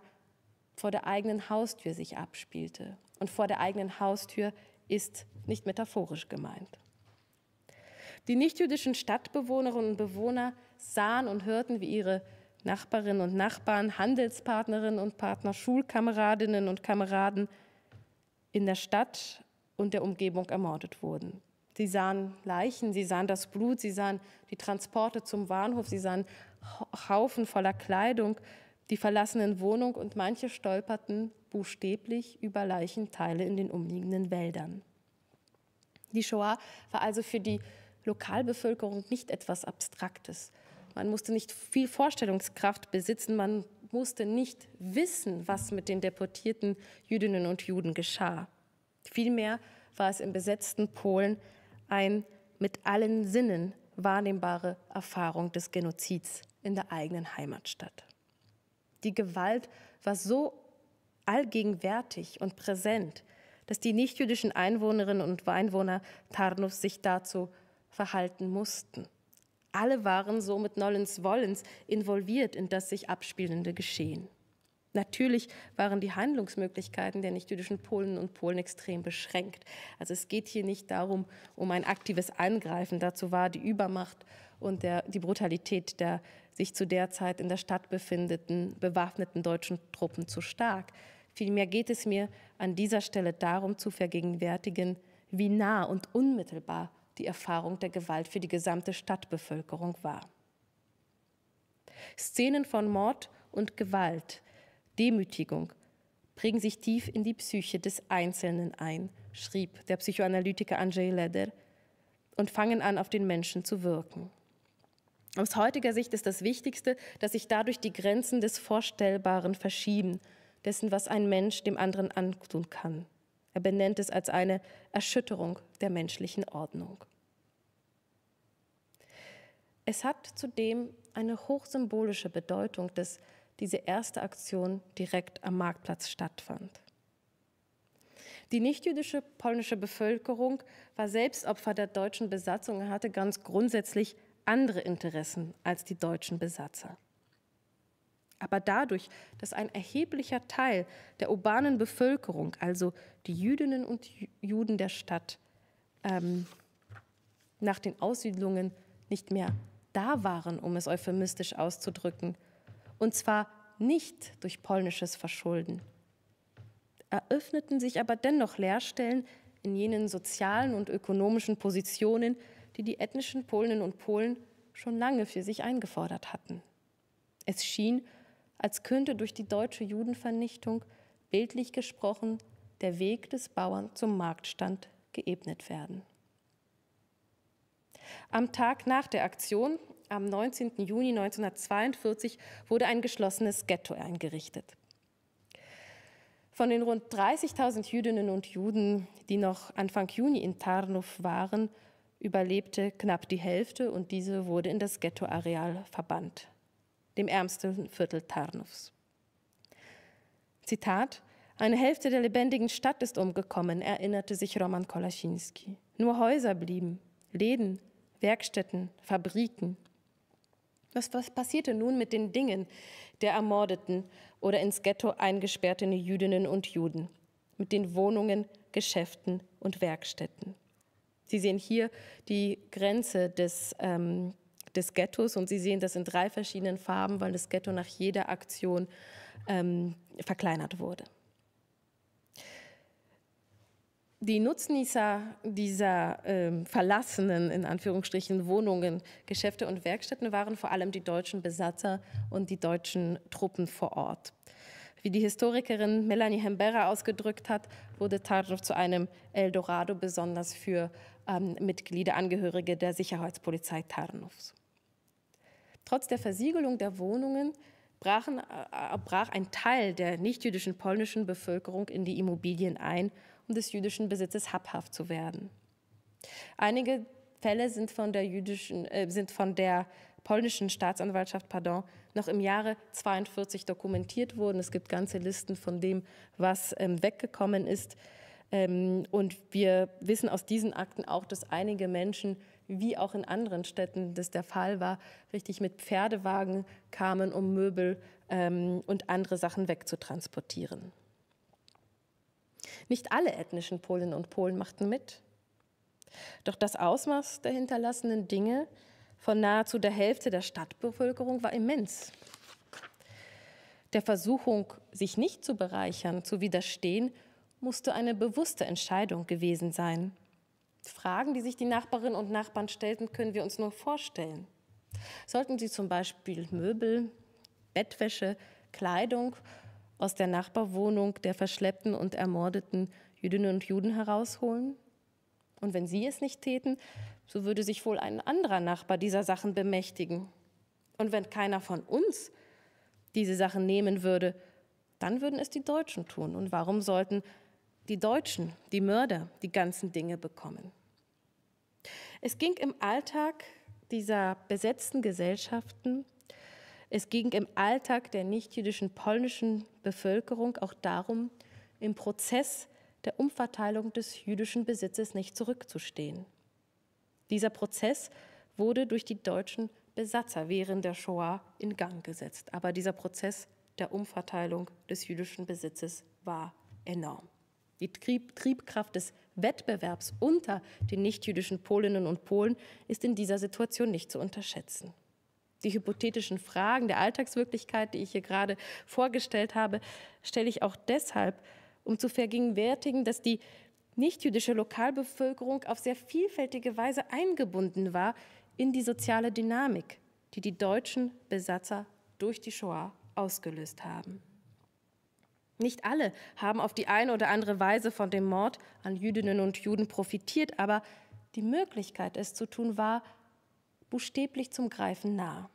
vor der eigenen Haustür sich abspielte. Und vor der eigenen Haustür ist nicht metaphorisch gemeint. Die nichtjüdischen Stadtbewohnerinnen und Bewohner sahen und hörten, wie ihre Nachbarinnen und Nachbarn, Handelspartnerinnen und Partner, Schulkameradinnen und Kameraden in der Stadt und der Umgebung ermordet wurden. Sie sahen Leichen, sie sahen das Blut, sie sahen die Transporte zum Bahnhof, sie sahen Haufen voller Kleidung, die verlassenen Wohnungen und manche stolperten buchstäblich über Leichenteile in den umliegenden Wäldern. Die Shoah war also für die Lokalbevölkerung nicht etwas Abstraktes. Man musste nicht viel Vorstellungskraft besitzen, man musste nicht wissen, was mit den deportierten Jüdinnen und Juden geschah. Vielmehr war es im besetzten Polen ein mit allen Sinnen wahrnehmbare Erfahrung des Genozids in der eigenen Heimatstadt. Die Gewalt war so allgegenwärtig und präsent, dass die nichtjüdischen Einwohnerinnen und Einwohner Tarnows sich dazu verhalten mussten. Alle waren somit Nollens Wollens involviert in das sich abspielende Geschehen. Natürlich waren die Handlungsmöglichkeiten der nichtjüdischen Polen und Polen extrem beschränkt. Also es geht hier nicht darum, um ein aktives Angreifen. Dazu war die Übermacht und der, die Brutalität der sich zu der Zeit in der Stadt befindenden bewaffneten deutschen Truppen zu stark. Vielmehr geht es mir an dieser Stelle darum zu vergegenwärtigen, wie nah und unmittelbar die Erfahrung der Gewalt für die gesamte Stadtbevölkerung war. Szenen von Mord und Gewalt, Demütigung prägen sich tief in die Psyche des Einzelnen ein, schrieb der Psychoanalytiker Andrzej Leder, und fangen an, auf den Menschen zu wirken. Aus heutiger Sicht ist das Wichtigste, dass sich dadurch die Grenzen des Vorstellbaren verschieben, dessen, was ein Mensch dem anderen antun kann. Er benennt es als eine Erschütterung der menschlichen Ordnung. Es hat zudem eine hochsymbolische Bedeutung, dass diese erste Aktion direkt am Marktplatz stattfand. Die nichtjüdische polnische Bevölkerung war selbst Opfer der deutschen Besatzung und hatte ganz grundsätzlich andere Interessen als die deutschen Besatzer. Aber dadurch, dass ein erheblicher Teil der urbanen Bevölkerung, also die Jüdinnen und Juden der Stadt, ähm, nach den Aussiedlungen nicht mehr da waren, um es euphemistisch auszudrücken, und zwar nicht durch polnisches Verschulden, eröffneten sich aber dennoch Leerstellen in jenen sozialen und ökonomischen Positionen, die die ethnischen Polinnen und Polen schon lange für sich eingefordert hatten. Es schien, als könnte durch die deutsche Judenvernichtung bildlich gesprochen der Weg des Bauern zum Marktstand geebnet werden. Am Tag nach der Aktion, am 19. Juni 1942, wurde ein geschlossenes Ghetto eingerichtet. Von den rund 30.000 Jüdinnen und Juden, die noch Anfang Juni in Tarnow waren, überlebte knapp die Hälfte und diese wurde in das Ghettoareal verbannt dem ärmsten Viertel Tarnows. Zitat, eine Hälfte der lebendigen Stadt ist umgekommen, erinnerte sich Roman Kolaschinski. Nur Häuser blieben, Läden, Werkstätten, Fabriken. Was, was passierte nun mit den Dingen der ermordeten oder ins Ghetto eingesperrten Jüdinnen und Juden, mit den Wohnungen, Geschäften und Werkstätten? Sie sehen hier die Grenze des ähm, des Ghettos. Und Sie sehen das in drei verschiedenen Farben, weil das Ghetto nach jeder Aktion ähm, verkleinert wurde. Die Nutznießer dieser ähm, verlassenen, in Anführungsstrichen, Wohnungen, Geschäfte und Werkstätten waren vor allem die deutschen Besatzer und die deutschen Truppen vor Ort. Wie die Historikerin Melanie Hembera ausgedrückt hat, wurde Tarnow zu einem Eldorado, besonders für ähm, Mitglieder, Angehörige der Sicherheitspolizei Tarnows. Trotz der Versiegelung der Wohnungen brachen, äh, äh, brach ein Teil der nichtjüdischen polnischen Bevölkerung in die Immobilien ein, um des jüdischen Besitzes habhaft zu werden. Einige Fälle sind von der, jüdischen, äh, sind von der polnischen Staatsanwaltschaft pardon, noch im Jahre 1942 dokumentiert worden. Es gibt ganze Listen von dem, was ähm, weggekommen ist. Ähm, und wir wissen aus diesen Akten auch, dass einige Menschen wie auch in anderen Städten das der Fall war, richtig mit Pferdewagen kamen, um Möbel ähm, und andere Sachen wegzutransportieren. Nicht alle ethnischen Polinnen und Polen machten mit. Doch das Ausmaß der hinterlassenen Dinge von nahezu der Hälfte der Stadtbevölkerung war immens. Der Versuchung, sich nicht zu bereichern, zu widerstehen, musste eine bewusste Entscheidung gewesen sein. Fragen, die sich die Nachbarinnen und Nachbarn stellten, können wir uns nur vorstellen. Sollten sie zum Beispiel Möbel, Bettwäsche, Kleidung aus der Nachbarwohnung der verschleppten und ermordeten Jüdinnen und Juden herausholen? Und wenn sie es nicht täten, so würde sich wohl ein anderer Nachbar dieser Sachen bemächtigen. Und wenn keiner von uns diese Sachen nehmen würde, dann würden es die Deutschen tun. Und warum sollten die Deutschen, die Mörder, die ganzen Dinge bekommen? Es ging im Alltag dieser besetzten Gesellschaften, es ging im Alltag der nichtjüdischen polnischen Bevölkerung auch darum, im Prozess der Umverteilung des jüdischen Besitzes nicht zurückzustehen. Dieser Prozess wurde durch die deutschen Besatzer während der Shoah in Gang gesetzt, aber dieser Prozess der Umverteilung des jüdischen Besitzes war enorm. Die Triebkraft des Wettbewerbs unter den nichtjüdischen Polinnen und Polen ist in dieser Situation nicht zu unterschätzen. Die hypothetischen Fragen der Alltagswirklichkeit, die ich hier gerade vorgestellt habe, stelle ich auch deshalb, um zu vergegenwärtigen, dass die nichtjüdische Lokalbevölkerung auf sehr vielfältige Weise eingebunden war in die soziale Dynamik, die die deutschen Besatzer durch die Shoah ausgelöst haben. Nicht alle haben auf die eine oder andere Weise von dem Mord an Jüdinnen und Juden profitiert, aber die Möglichkeit, es zu tun, war buchstäblich zum Greifen nah.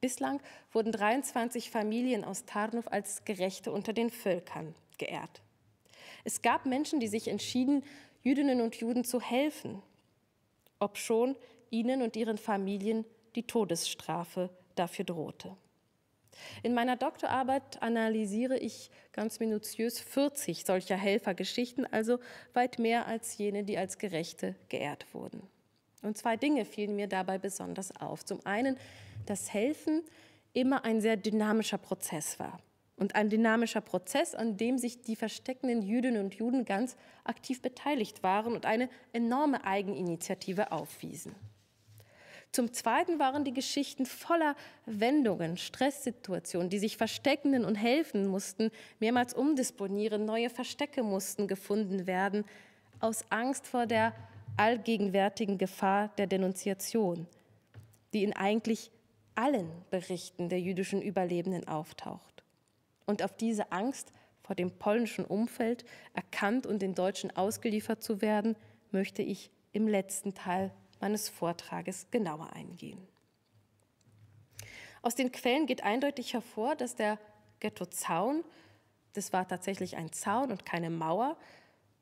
Bislang wurden 23 Familien aus Tarnow als Gerechte unter den Völkern geehrt. Es gab Menschen, die sich entschieden, Jüdinnen und Juden zu helfen, obschon ihnen und ihren Familien die Todesstrafe dafür drohte. In meiner Doktorarbeit analysiere ich ganz minutiös 40 solcher Helfergeschichten, also weit mehr als jene, die als Gerechte geehrt wurden. Und zwei Dinge fielen mir dabei besonders auf. Zum einen, dass Helfen immer ein sehr dynamischer Prozess war. Und ein dynamischer Prozess, an dem sich die versteckenden Jüdinnen und Juden ganz aktiv beteiligt waren und eine enorme Eigeninitiative aufwiesen. Zum Zweiten waren die Geschichten voller Wendungen, Stresssituationen, die sich versteckenden und helfen mussten, mehrmals umdisponieren, neue Verstecke mussten gefunden werden, aus Angst vor der allgegenwärtigen Gefahr der Denunziation, die in eigentlich allen Berichten der jüdischen Überlebenden auftaucht. Und auf diese Angst vor dem polnischen Umfeld erkannt und den Deutschen ausgeliefert zu werden, möchte ich im letzten Teil meines Vortrages genauer eingehen. Aus den Quellen geht eindeutig hervor, dass der Ghettozaun, das war tatsächlich ein Zaun und keine Mauer,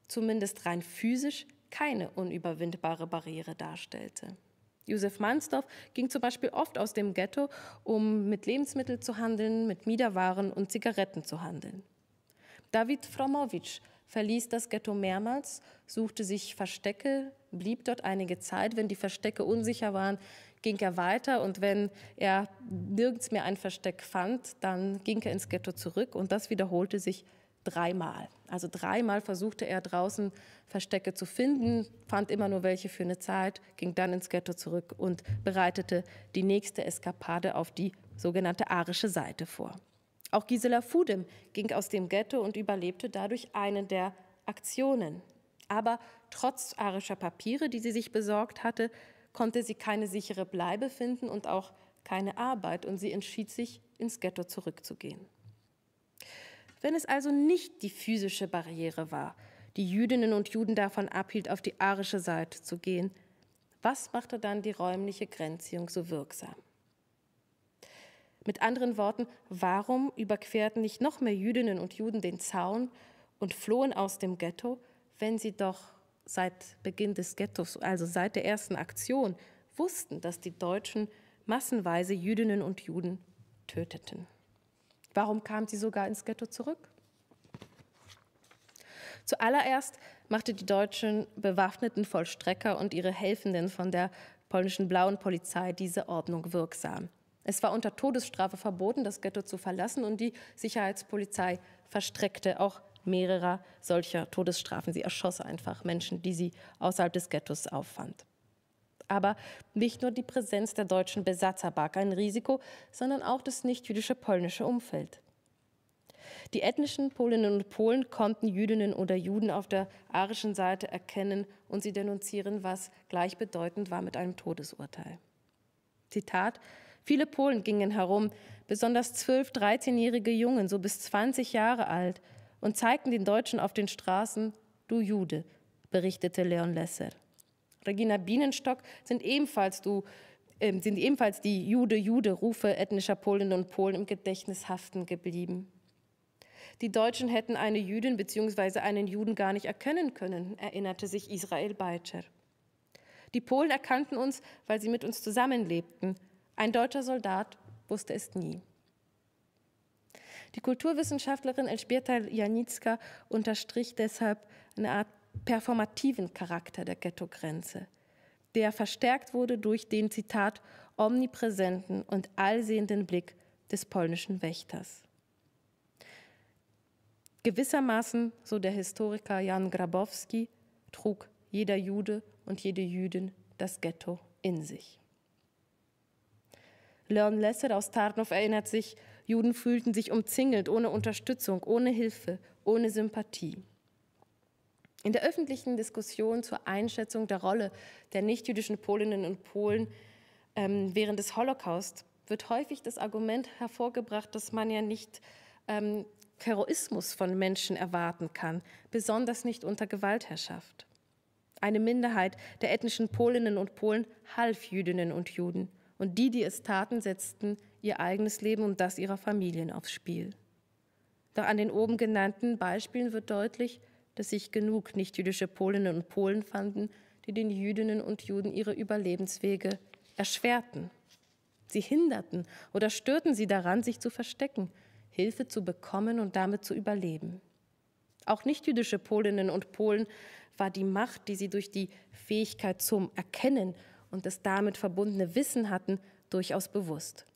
zumindest rein physisch keine unüberwindbare Barriere darstellte. Josef Mansdorf ging zum Beispiel oft aus dem Ghetto, um mit Lebensmitteln zu handeln, mit Miederwaren und Zigaretten zu handeln. David Fromowitsch verließ das Ghetto mehrmals, suchte sich Verstecke blieb dort einige Zeit. Wenn die Verstecke unsicher waren, ging er weiter. Und wenn er nirgends mehr ein Versteck fand, dann ging er ins Ghetto zurück. Und das wiederholte sich dreimal. Also dreimal versuchte er draußen Verstecke zu finden, fand immer nur welche für eine Zeit, ging dann ins Ghetto zurück und bereitete die nächste Eskapade auf die sogenannte arische Seite vor. Auch Gisela Fudem ging aus dem Ghetto und überlebte dadurch eine der Aktionen aber trotz arischer Papiere, die sie sich besorgt hatte, konnte sie keine sichere Bleibe finden und auch keine Arbeit und sie entschied sich, ins Ghetto zurückzugehen. Wenn es also nicht die physische Barriere war, die Jüdinnen und Juden davon abhielt, auf die arische Seite zu gehen, was machte dann die räumliche Grenzziehung so wirksam? Mit anderen Worten, warum überquerten nicht noch mehr Jüdinnen und Juden den Zaun und flohen aus dem Ghetto, wenn sie doch seit Beginn des Ghettos, also seit der ersten Aktion, wussten, dass die Deutschen massenweise Jüdinnen und Juden töteten. Warum kamen sie sogar ins Ghetto zurück? Zuallererst machte die deutschen bewaffneten Vollstrecker und ihre Helfenden von der polnischen blauen Polizei diese Ordnung wirksam. Es war unter Todesstrafe verboten, das Ghetto zu verlassen und die Sicherheitspolizei verstreckte auch mehrerer solcher Todesstrafen. Sie erschoss einfach Menschen, die sie außerhalb des Ghettos auffand. Aber nicht nur die Präsenz der deutschen Besatzer barg ein Risiko, sondern auch das nichtjüdische polnische Umfeld. Die ethnischen Polinnen und Polen konnten Jüdinnen oder Juden auf der arischen Seite erkennen und sie denunzieren, was gleichbedeutend war mit einem Todesurteil. Zitat: Viele Polen gingen herum, besonders 12-, 13-jährige Jungen, so bis 20 Jahre alt, und zeigten den Deutschen auf den Straßen, du Jude, berichtete Leon Lesser. Regina Bienenstock sind ebenfalls, du, äh, sind ebenfalls die Jude-Jude-Rufe ethnischer Polinnen und Polen im Gedächtnis haften geblieben. Die Deutschen hätten eine Jüdin bzw. einen Juden gar nicht erkennen können, erinnerte sich Israel Beitscher. Die Polen erkannten uns, weil sie mit uns zusammenlebten. Ein deutscher Soldat wusste es nie. Die Kulturwissenschaftlerin Elspirta Janicka unterstrich deshalb eine Art performativen Charakter der Ghetto-Grenze, der verstärkt wurde durch den Zitat omnipräsenten und allsehenden Blick des polnischen Wächters. Gewissermaßen, so der Historiker Jan Grabowski, trug jeder Jude und jede Jüdin das Ghetto in sich. Leon Lesser aus Tarnow erinnert sich Juden fühlten sich umzingelt, ohne Unterstützung, ohne Hilfe, ohne Sympathie. In der öffentlichen Diskussion zur Einschätzung der Rolle der nichtjüdischen Polinnen und Polen ähm, während des Holocaust wird häufig das Argument hervorgebracht, dass man ja nicht ähm, Heroismus von Menschen erwarten kann, besonders nicht unter Gewaltherrschaft. Eine Minderheit der ethnischen Polinnen und Polen half Jüdinnen und Juden. Und die, die es taten, setzten ihr eigenes Leben und das ihrer Familien aufs Spiel. Doch an den oben genannten Beispielen wird deutlich, dass sich genug nichtjüdische Polinnen und Polen fanden, die den Jüdinnen und Juden ihre Überlebenswege erschwerten. Sie hinderten oder störten sie daran, sich zu verstecken, Hilfe zu bekommen und damit zu überleben. Auch nichtjüdische Polinnen und Polen war die Macht, die sie durch die Fähigkeit zum Erkennen und das damit verbundene Wissen hatten, durchaus bewusst.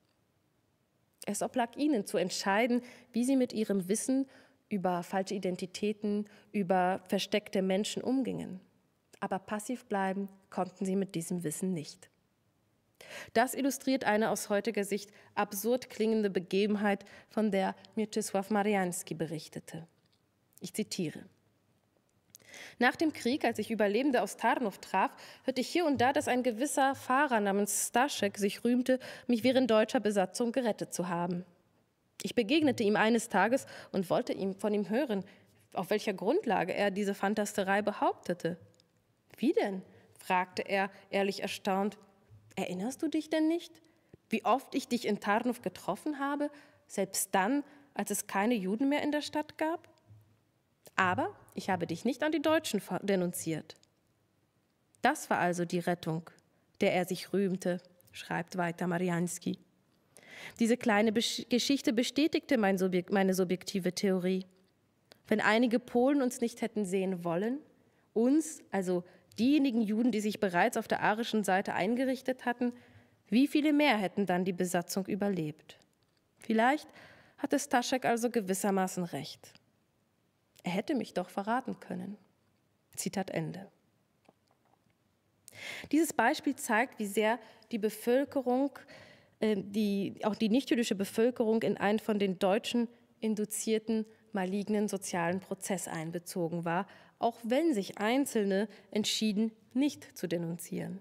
Es oblag ihnen zu entscheiden, wie sie mit ihrem Wissen über falsche Identitäten, über versteckte Menschen umgingen. Aber passiv bleiben konnten sie mit diesem Wissen nicht. Das illustriert eine aus heutiger Sicht absurd klingende Begebenheit, von der Mieczysław Marianski berichtete. Ich zitiere. Nach dem Krieg, als ich Überlebende aus Tarnow traf, hörte ich hier und da, dass ein gewisser Fahrer namens Staschek sich rühmte, mich während deutscher Besatzung gerettet zu haben. Ich begegnete ihm eines Tages und wollte ihm von ihm hören, auf welcher Grundlage er diese Fantasterei behauptete. Wie denn? fragte er, ehrlich erstaunt. Erinnerst du dich denn nicht, wie oft ich dich in Tarnow getroffen habe, selbst dann, als es keine Juden mehr in der Stadt gab? Aber ich habe dich nicht an die Deutschen denunziert. Das war also die Rettung, der er sich rühmte, schreibt weiter Marianski. Diese kleine Besch Geschichte bestätigte mein Subjek meine subjektive Theorie. Wenn einige Polen uns nicht hätten sehen wollen, uns, also diejenigen Juden, die sich bereits auf der arischen Seite eingerichtet hatten, wie viele mehr hätten dann die Besatzung überlebt? Vielleicht hatte Staschek also gewissermaßen recht. Er hätte mich doch verraten können. Zitat Ende. Dieses Beispiel zeigt, wie sehr die Bevölkerung, äh, die, auch die nichtjüdische Bevölkerung in einen von den Deutschen induzierten malignen sozialen Prozess einbezogen war, auch wenn sich Einzelne entschieden, nicht zu denunzieren.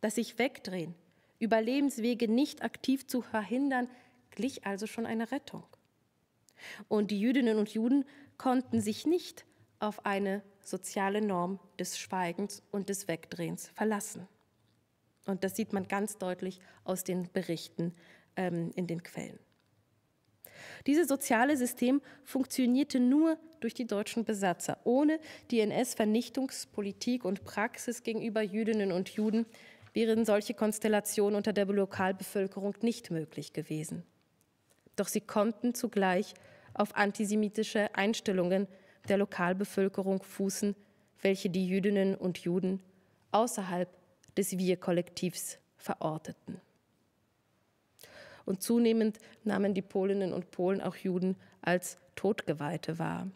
Das sich wegdrehen, Überlebenswege nicht aktiv zu verhindern, glich also schon einer Rettung. Und die Jüdinnen und Juden konnten sich nicht auf eine soziale Norm des Schweigens und des Wegdrehens verlassen. Und das sieht man ganz deutlich aus den Berichten ähm, in den Quellen. Dieses soziale System funktionierte nur durch die deutschen Besatzer. Ohne die NS-Vernichtungspolitik und Praxis gegenüber Jüdinnen und Juden wären solche Konstellationen unter der Lokalbevölkerung nicht möglich gewesen. Doch sie konnten zugleich auf antisemitische Einstellungen der Lokalbevölkerung fußen, welche die Jüdinnen und Juden außerhalb des Wir-Kollektivs verorteten. Und zunehmend nahmen die Polinnen und Polen auch Juden als Todgeweihte wahr,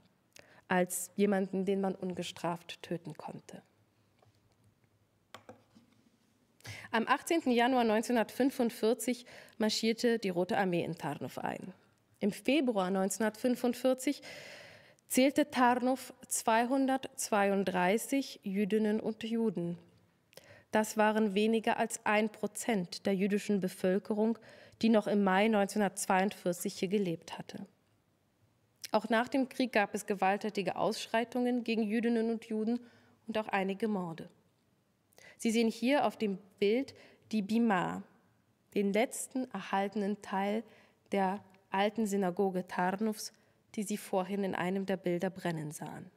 als jemanden, den man ungestraft töten konnte. Am 18. Januar 1945 marschierte die Rote Armee in Tarnow ein. Im Februar 1945 zählte Tarnow 232 Jüdinnen und Juden. Das waren weniger als ein Prozent der jüdischen Bevölkerung, die noch im Mai 1942 hier gelebt hatte. Auch nach dem Krieg gab es gewalttätige Ausschreitungen gegen Jüdinnen und Juden und auch einige Morde. Sie sehen hier auf dem Bild die Bima, den letzten erhaltenen Teil der alten Synagoge Tarnows, die sie vorhin in einem der Bilder brennen sahen.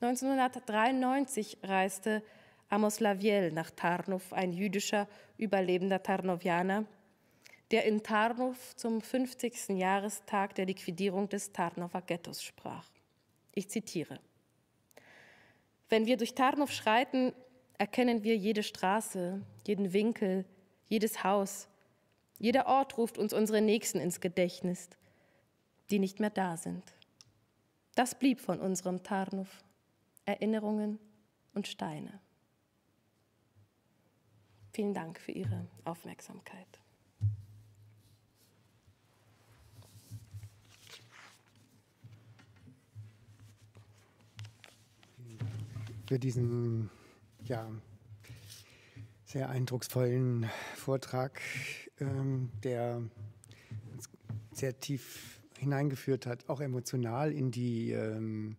1993 reiste Amos Laviel nach Tarnow, ein jüdischer Überlebender Tarnowianer, der in Tarnow zum 50. Jahrestag der Liquidierung des Tarnower Ghettos sprach. Ich zitiere. Wenn wir durch Tarnow schreiten, erkennen wir jede Straße, jeden Winkel, jedes Haus, jeder Ort ruft uns unsere Nächsten ins Gedächtnis, die nicht mehr da sind. Das blieb von unserem Tarnuf. Erinnerungen und Steine. Vielen Dank für Ihre Aufmerksamkeit. Für diesen ja, sehr eindrucksvollen Vortrag ähm, der uns sehr tief hineingeführt hat, auch emotional in die, ähm,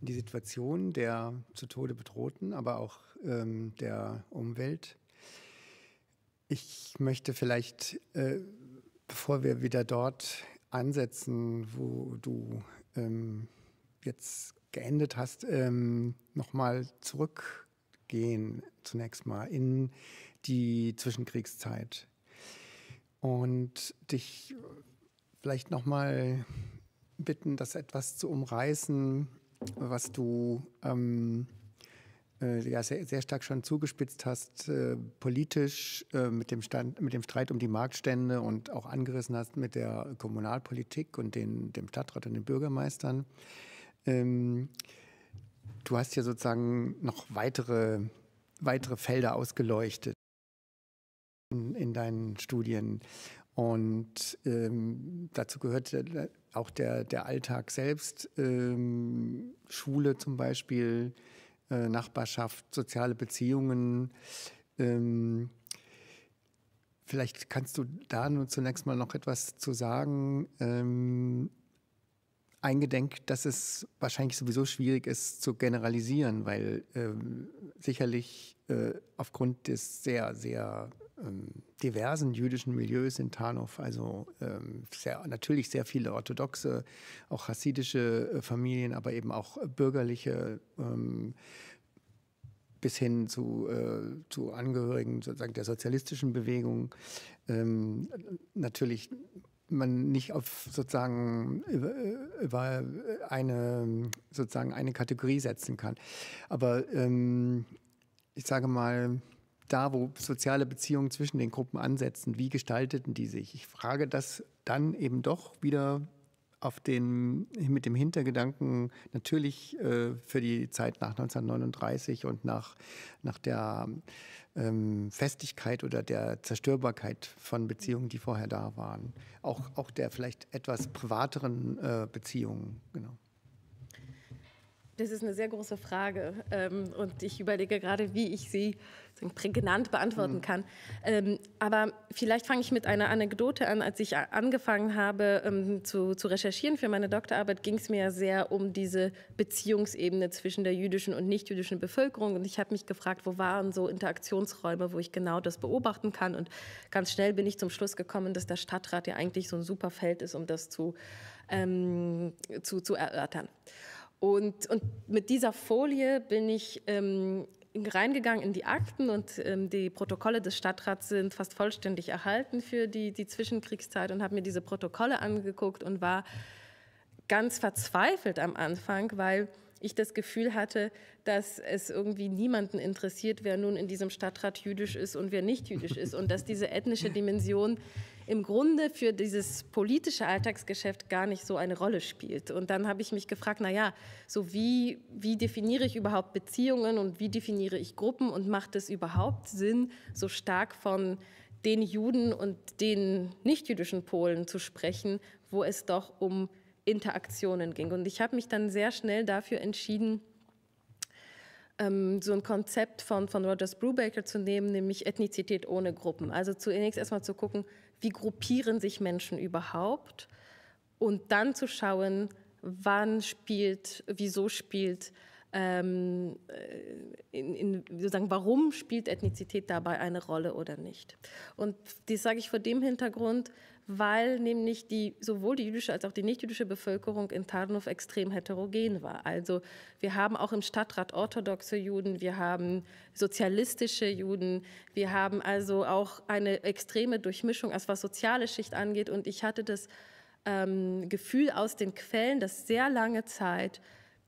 in die Situation der zu Tode bedrohten, aber auch ähm, der Umwelt. Ich möchte vielleicht, äh, bevor wir wieder dort ansetzen, wo du jetzt geendet hast, ähm, nochmal zurückgehen zunächst mal in die Zwischenkriegszeit und dich äh, vielleicht nochmal bitten, das etwas zu umreißen, was du ähm, äh, ja, sehr, sehr, stark schon zugespitzt hast, äh, politisch äh, mit, dem Stand, mit dem Streit um die Marktstände und auch angerissen hast mit der Kommunalpolitik und den, dem Stadtrat und den Bürgermeistern. Ähm, du hast ja sozusagen noch weitere, weitere Felder ausgeleuchtet in deinen Studien. Und ähm, dazu gehört auch der, der Alltag selbst, ähm, Schule zum Beispiel, äh, Nachbarschaft, soziale Beziehungen. Ähm, vielleicht kannst du da nur zunächst mal noch etwas zu sagen. Ähm, eingedenk, dass es wahrscheinlich sowieso schwierig ist zu generalisieren, weil ähm, sicherlich äh, aufgrund des sehr, sehr ähm, diversen jüdischen Milieus in Tarnow, also ähm, sehr, natürlich sehr viele orthodoxe, auch hasidische äh, Familien, aber eben auch bürgerliche ähm, bis hin zu, äh, zu Angehörigen sozusagen der sozialistischen Bewegung. Ähm, natürlich man nicht auf sozusagen über äh, eine sozusagen eine Kategorie setzen kann. Aber ähm, ich sage mal, da, wo soziale Beziehungen zwischen den Gruppen ansetzen, wie gestalteten die sich? Ich frage das dann eben doch wieder auf den, mit dem Hintergedanken natürlich äh, für die Zeit nach 1939 und nach, nach der ähm, Festigkeit oder der Zerstörbarkeit von Beziehungen, die vorher da waren. Auch, auch der vielleicht etwas privateren äh, Beziehungen, genau. Das ist eine sehr große Frage ähm, und ich überlege gerade, wie ich sie prägnant beantworten hm. kann. Ähm, aber vielleicht fange ich mit einer Anekdote an. Als ich angefangen habe ähm, zu, zu recherchieren für meine Doktorarbeit, ging es mir sehr um diese Beziehungsebene zwischen der jüdischen und nichtjüdischen Bevölkerung und ich habe mich gefragt, wo waren so Interaktionsräume, wo ich genau das beobachten kann und ganz schnell bin ich zum Schluss gekommen, dass der Stadtrat ja eigentlich so ein super Feld ist, um das zu, ähm, zu, zu erörtern. Und, und mit dieser Folie bin ich ähm, reingegangen in die Akten und ähm, die Protokolle des Stadtrats sind fast vollständig erhalten für die, die Zwischenkriegszeit und habe mir diese Protokolle angeguckt und war ganz verzweifelt am Anfang, weil ich das Gefühl hatte, dass es irgendwie niemanden interessiert, wer nun in diesem Stadtrat jüdisch ist und wer nicht jüdisch ist und dass diese ethnische Dimension im Grunde für dieses politische Alltagsgeschäft gar nicht so eine Rolle spielt. Und dann habe ich mich gefragt, naja, so wie, wie definiere ich überhaupt Beziehungen und wie definiere ich Gruppen und macht es überhaupt Sinn, so stark von den Juden und den nichtjüdischen Polen zu sprechen, wo es doch um Interaktionen ging. Und ich habe mich dann sehr schnell dafür entschieden, ähm, so ein Konzept von, von Rogers Brubaker zu nehmen, nämlich Ethnizität ohne Gruppen. Also zunächst erstmal zu gucken, wie gruppieren sich Menschen überhaupt und dann zu schauen, wann spielt, wieso spielt, ähm, äh, in, in, sozusagen, warum spielt Ethnizität dabei eine Rolle oder nicht. Und das sage ich vor dem Hintergrund, weil nämlich die, sowohl die jüdische als auch die nichtjüdische Bevölkerung in Tarnow extrem heterogen war. Also wir haben auch im Stadtrat orthodoxe Juden, wir haben sozialistische Juden, wir haben also auch eine extreme Durchmischung, was soziale Schicht angeht. Und ich hatte das ähm, Gefühl aus den Quellen, dass sehr lange Zeit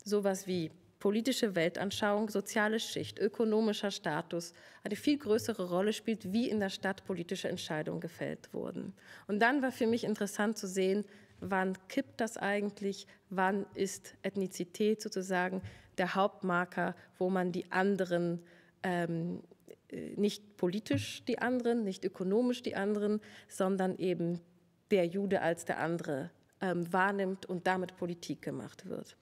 sowas wie politische Weltanschauung, soziale Schicht, ökonomischer Status eine viel größere Rolle spielt, wie in der Stadt politische Entscheidungen gefällt wurden. Und dann war für mich interessant zu sehen, wann kippt das eigentlich, wann ist Ethnizität sozusagen der Hauptmarker, wo man die anderen ähm, äh, nicht politisch die anderen, nicht ökonomisch die anderen, sondern eben der Jude als der andere ähm, wahrnimmt und damit Politik gemacht wird.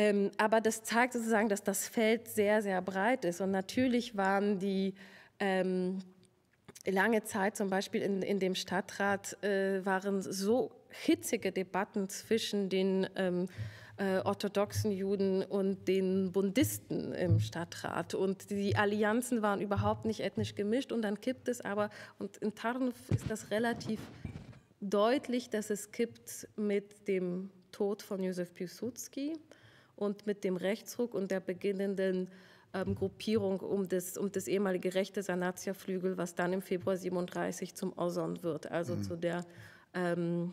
Ähm, aber das zeigt sozusagen, dass das Feld sehr, sehr breit ist. Und natürlich waren die ähm, lange Zeit zum Beispiel in, in dem Stadtrat äh, waren so hitzige Debatten zwischen den ähm, äh, orthodoxen Juden und den Bundisten im Stadtrat. Und die Allianzen waren überhaupt nicht ethnisch gemischt und dann kippt es aber, und in Tarnów ist das relativ deutlich, dass es kippt mit dem Tod von Josef Piłsudski und mit dem Rechtsruck und der beginnenden ähm, Gruppierung um das, um das ehemalige rechte Sanatia-Flügel, was dann im Februar 37 zum Oson wird, also mhm. zu der ähm,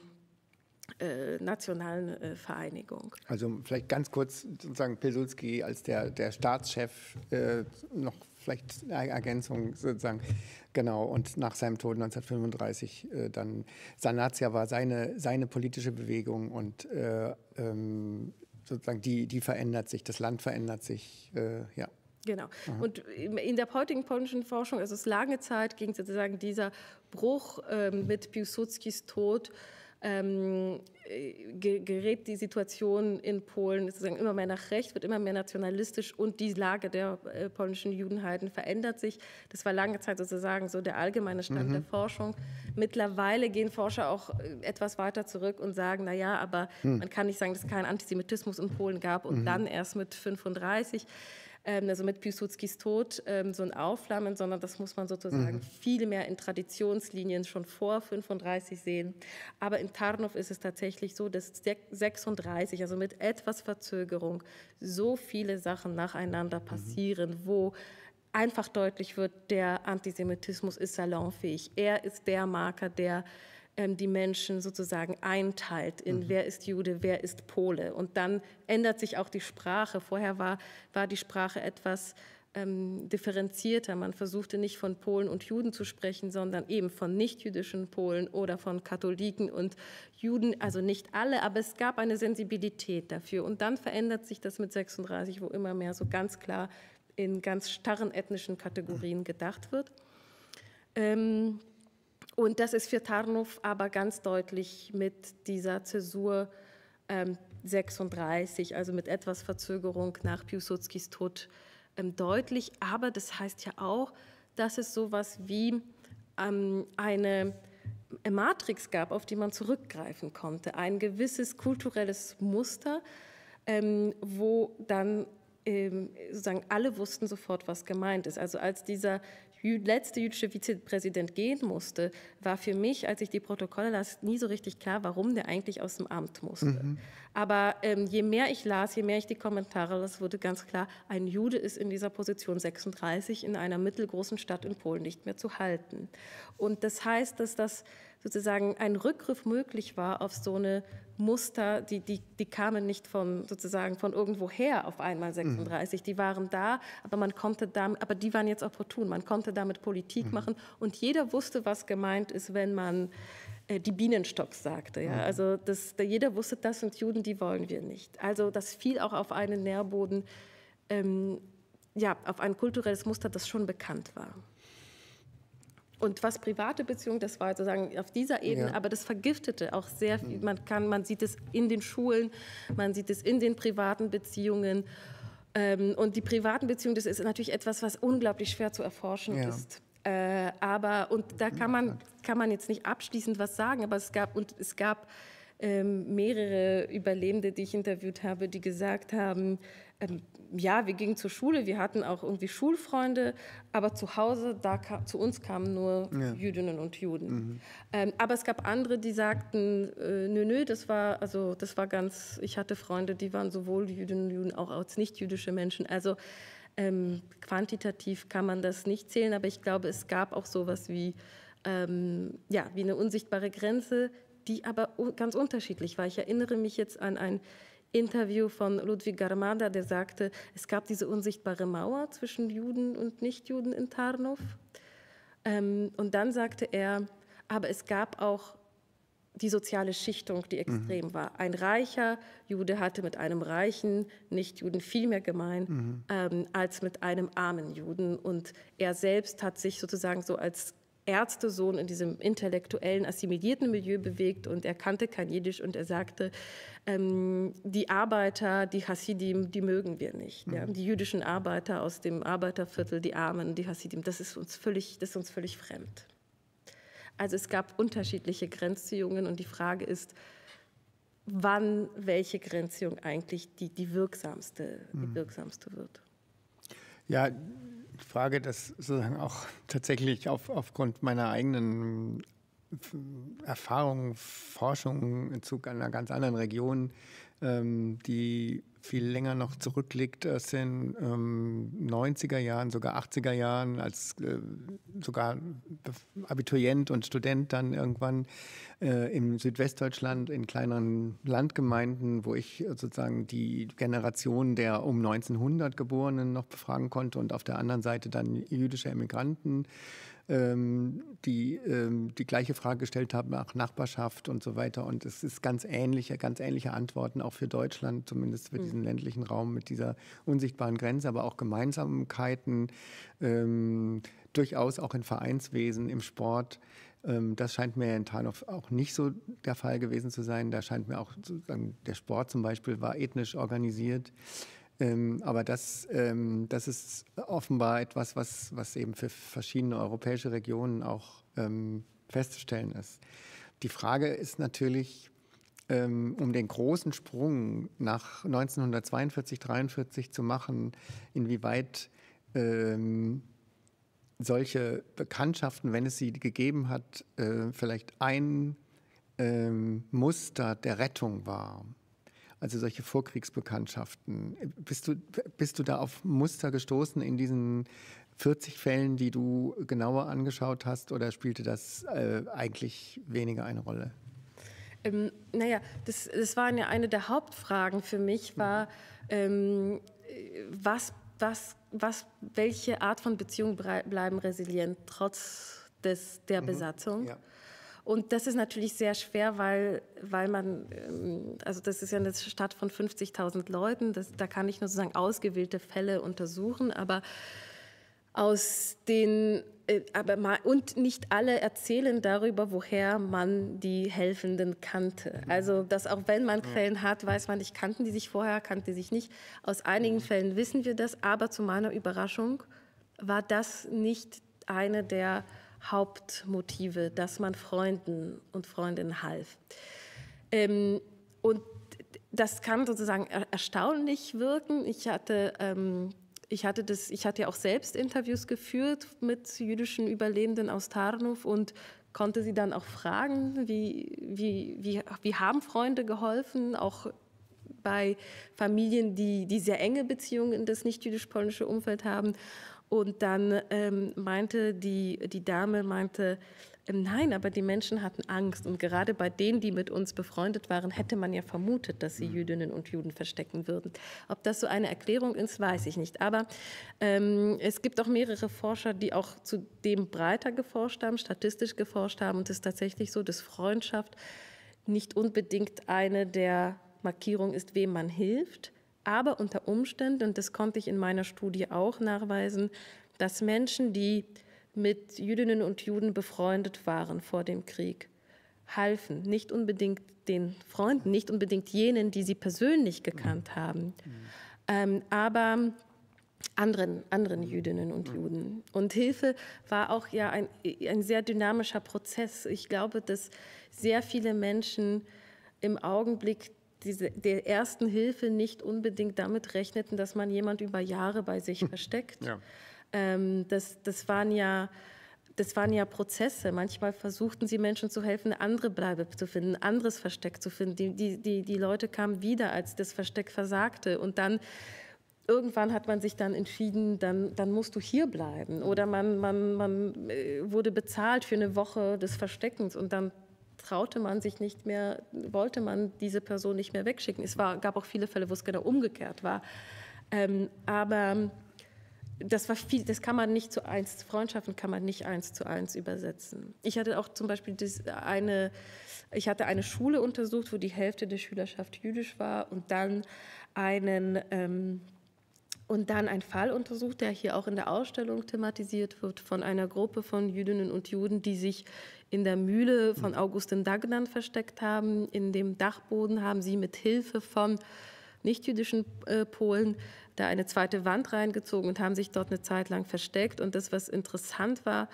äh, nationalen äh, Vereinigung. Also vielleicht ganz kurz sozusagen Pilsulski als der, der Staatschef äh, noch vielleicht eine Ergänzung sozusagen. Genau, und nach seinem Tod 1935 äh, dann, Sanatia war seine, seine politische Bewegung und äh, ähm, sozusagen die, die verändert sich, das Land verändert sich, äh, ja. Genau. Aha. Mhm. Und in der heutigen polnischen Forschung, also es lange Zeit ging sozusagen dieser Bruch äh, mit Piłsudskis Tod ähm, äh, gerät die Situation in Polen sozusagen immer mehr nach rechts, wird immer mehr nationalistisch und die Lage der äh, polnischen Judenheiten verändert sich. Das war lange Zeit sozusagen so der allgemeine Stand mhm. der Forschung. Mittlerweile gehen Forscher auch äh, etwas weiter zurück und sagen, naja, aber mhm. man kann nicht sagen, dass es keinen Antisemitismus in Polen gab und mhm. dann erst mit 35. Ähm, also mit Piłsudskis Tod ähm, so ein Aufflammen, sondern das muss man sozusagen mhm. viel mehr in Traditionslinien schon vor 35 sehen. Aber in Tarnow ist es tatsächlich so, dass 36, also mit etwas Verzögerung, so viele Sachen nacheinander mhm. passieren, mhm. wo einfach deutlich wird, der Antisemitismus ist salonfähig. Er ist der Marker, der ähm, die Menschen sozusagen einteilt in mhm. wer ist Jude, wer ist Pole. Und dann ändert sich auch die Sprache. Vorher war, war die Sprache etwas ähm, differenzierter. Man versuchte nicht von Polen und Juden zu sprechen, sondern eben von nichtjüdischen Polen oder von Katholiken und Juden. Also nicht alle, aber es gab eine Sensibilität dafür. Und dann verändert sich das mit 36, wo immer mehr so ganz klar in ganz starren ethnischen Kategorien gedacht wird. Ähm, und das ist für Tarnow aber ganz deutlich mit dieser Zäsur ähm, 36, also mit etwas Verzögerung nach Piłsudskis Tod ähm, deutlich. Aber das heißt ja auch, dass es sowas wie ähm, eine Matrix gab, auf die man zurückgreifen konnte, ein gewisses kulturelles Muster, ähm, wo dann ähm, sozusagen alle wussten sofort, was gemeint ist. Also als dieser letzte jüdische Vizepräsident gehen musste, war für mich, als ich die Protokolle las, nie so richtig klar, warum der eigentlich aus dem Amt musste. Mhm. Aber ähm, je mehr ich las, je mehr ich die Kommentare las, wurde ganz klar, ein Jude ist in dieser Position 36 in einer mittelgroßen Stadt in Polen nicht mehr zu halten. Und das heißt, dass das sozusagen ein Rückgriff möglich war auf so eine Muster, die, die, die kamen nicht vom, sozusagen von irgendwoher auf einmal 36, mhm. die waren da, aber man konnte damit, aber die waren jetzt opportun, man konnte damit Politik mhm. machen und jeder wusste, was gemeint ist, wenn man äh, die Bienenstocks sagte. Ja? Mhm. Also das, jeder wusste, das sind Juden, die wollen wir nicht. Also das fiel auch auf einen Nährboden, ähm, ja, auf ein kulturelles Muster, das schon bekannt war. Und was private Beziehungen, das war sozusagen auf dieser Ebene, ja. aber das vergiftete auch sehr viel. Mhm. Man kann, man sieht es in den Schulen, man sieht es in den privaten Beziehungen. Ähm, und die privaten Beziehungen, das ist natürlich etwas, was unglaublich schwer zu erforschen ja. ist. Äh, aber und da kann man kann man jetzt nicht abschließend was sagen, aber es gab und es gab ähm, mehrere Überlebende, die ich interviewt habe, die gesagt haben, ähm, ja, wir gingen zur Schule, wir hatten auch irgendwie Schulfreunde, aber zu Hause, da kam, zu uns kamen nur ja. Jüdinnen und Juden. Mhm. Ähm, aber es gab andere, die sagten, äh, nö, nö, das war, also das war ganz, ich hatte Freunde, die waren sowohl Jüdinnen und Juden auch als nicht-jüdische Menschen. Also ähm, quantitativ kann man das nicht zählen, aber ich glaube, es gab auch sowas wie, ähm, ja, wie eine unsichtbare Grenze, die aber ganz unterschiedlich war. Ich erinnere mich jetzt an ein Interview von Ludwig Garmada, der sagte, es gab diese unsichtbare Mauer zwischen Juden und Nichtjuden in Tarnow. Ähm, und dann sagte er, aber es gab auch die soziale Schichtung, die mhm. extrem mhm. war. Ein reicher Jude hatte mit einem reichen Nichtjuden viel mehr gemein mhm. ähm, als mit einem armen Juden. Und er selbst hat sich sozusagen so als Ärztesohn in diesem intellektuellen, assimilierten Milieu bewegt und er kannte kein Jiddisch und er sagte, ähm, die Arbeiter, die Hasidim, die mögen wir nicht. Mhm. Ja? Die jüdischen Arbeiter aus dem Arbeiterviertel, die Armen, die Hasidim, das ist uns völlig, das ist uns völlig fremd. Also es gab unterschiedliche Grenzziehungen und die Frage ist, wann welche Grenzziehung eigentlich die, die, wirksamste, die mhm. wirksamste wird. Ja, frage das sozusagen auch tatsächlich auf, aufgrund meiner eigenen Erfahrungen, Forschung in Zug einer ganz anderen Region, ähm, die viel länger noch zurückliegt, aus äh, den ähm, 90er Jahren, sogar 80er Jahren, als äh, sogar Abiturient und Student dann irgendwann äh, im Südwestdeutschland in kleineren Landgemeinden, wo ich sozusagen die Generation der um 1900 Geborenen noch befragen konnte und auf der anderen Seite dann jüdische Emigranten ähm, die ähm, die gleiche Frage gestellt haben nach Nachbarschaft und so weiter. Und es ist ganz ähnliche, ganz ähnliche Antworten auch für Deutschland, zumindest für mhm. diesen ländlichen Raum mit dieser unsichtbaren Grenze, aber auch Gemeinsamkeiten, ähm, durchaus auch in Vereinswesen, im Sport. Ähm, das scheint mir in Tarnow auch nicht so der Fall gewesen zu sein. Da scheint mir auch der Sport zum Beispiel war ethnisch organisiert. Ähm, aber das, ähm, das ist offenbar etwas, was, was eben für verschiedene europäische Regionen auch ähm, festzustellen ist. Die Frage ist natürlich, ähm, um den großen Sprung nach 1942, 43 zu machen, inwieweit ähm, solche Bekanntschaften, wenn es sie gegeben hat, äh, vielleicht ein ähm, Muster der Rettung war. Also solche Vorkriegsbekanntschaften. Bist du, bist du da auf Muster gestoßen in diesen 40 Fällen, die du genauer angeschaut hast, oder spielte das äh, eigentlich weniger eine Rolle? Ähm, naja, das, das war eine, eine der Hauptfragen für mich, war, ähm, was, was, was, welche Art von Beziehungen bleiben resilient trotz des, der mhm. Besatzung? ja. Und das ist natürlich sehr schwer, weil, weil man, ähm, also das ist ja eine Stadt von 50.000 Leuten, das, da kann ich nur sozusagen ausgewählte Fälle untersuchen, aber aus den äh, aber mal, und nicht alle erzählen darüber, woher man die Helfenden kannte. Also, dass auch wenn man Quellen hat, weiß man nicht, kannten die sich vorher, kannten die sich nicht. Aus einigen Fällen wissen wir das, aber zu meiner Überraschung war das nicht eine der Hauptmotive, dass man Freunden und Freundinnen half. Ähm, und das kann sozusagen erstaunlich wirken. Ich hatte, ähm, ich hatte das, ich hatte ja auch selbst Interviews geführt mit jüdischen Überlebenden aus Tarnow und konnte sie dann auch fragen, wie, wie, wie, wie haben Freunde geholfen, auch bei Familien, die, die sehr enge Beziehungen in das nicht-jüdisch-polnische Umfeld haben. Und dann ähm, meinte die, die Dame, meinte, ähm, Nein, aber die Menschen hatten Angst. Und gerade bei denen, die mit uns befreundet waren, hätte man ja vermutet, dass sie mhm. Jüdinnen und Juden verstecken würden. Ob das so eine Erklärung ist, weiß ich nicht. Aber ähm, es gibt auch mehrere Forscher, die auch zu dem breiter geforscht haben, statistisch geforscht haben. Und es ist tatsächlich so, dass Freundschaft nicht unbedingt eine der Markierungen ist, wem man hilft, aber unter Umständen, und das konnte ich in meiner Studie auch nachweisen, dass Menschen, die mit Jüdinnen und Juden befreundet waren vor dem Krieg, halfen, nicht unbedingt den Freunden, nicht unbedingt jenen, die sie persönlich gekannt mhm. haben, mhm. ähm, aber anderen, anderen mhm. Jüdinnen und Juden. Und Hilfe war auch ja ein, ein sehr dynamischer Prozess. Ich glaube, dass sehr viele Menschen im Augenblick diese, der ersten Hilfe nicht unbedingt damit rechneten, dass man jemand über Jahre bei sich hm. versteckt. Ja. Ähm, das, das waren ja das waren ja Prozesse. Manchmal versuchten sie Menschen zu helfen, eine andere Bleibe zu finden, ein anderes Versteck zu finden. Die, die, die, die Leute kamen wieder, als das Versteck versagte. Und dann irgendwann hat man sich dann entschieden, dann, dann musst du hier bleiben. Oder man, man, man äh, wurde bezahlt für eine Woche des Versteckens und dann traute man sich nicht mehr, wollte man diese Person nicht mehr wegschicken. Es war, gab auch viele Fälle, wo es genau umgekehrt war. Ähm, aber das war viel, das kann man nicht zu eins, Freundschaften kann man nicht eins zu eins übersetzen. Ich hatte auch zum Beispiel eine, ich hatte eine Schule untersucht, wo die Hälfte der Schülerschaft jüdisch war und dann einen, ähm, und dann einen Fall untersucht, der hier auch in der Ausstellung thematisiert wird, von einer Gruppe von Jüdinnen und Juden, die sich in der Mühle von mhm. Augustin Dagnan versteckt haben. In dem Dachboden haben sie mit Hilfe von nichtjüdischen äh, Polen da eine zweite Wand reingezogen und haben sich dort eine Zeit lang versteckt. Und das, was interessant war,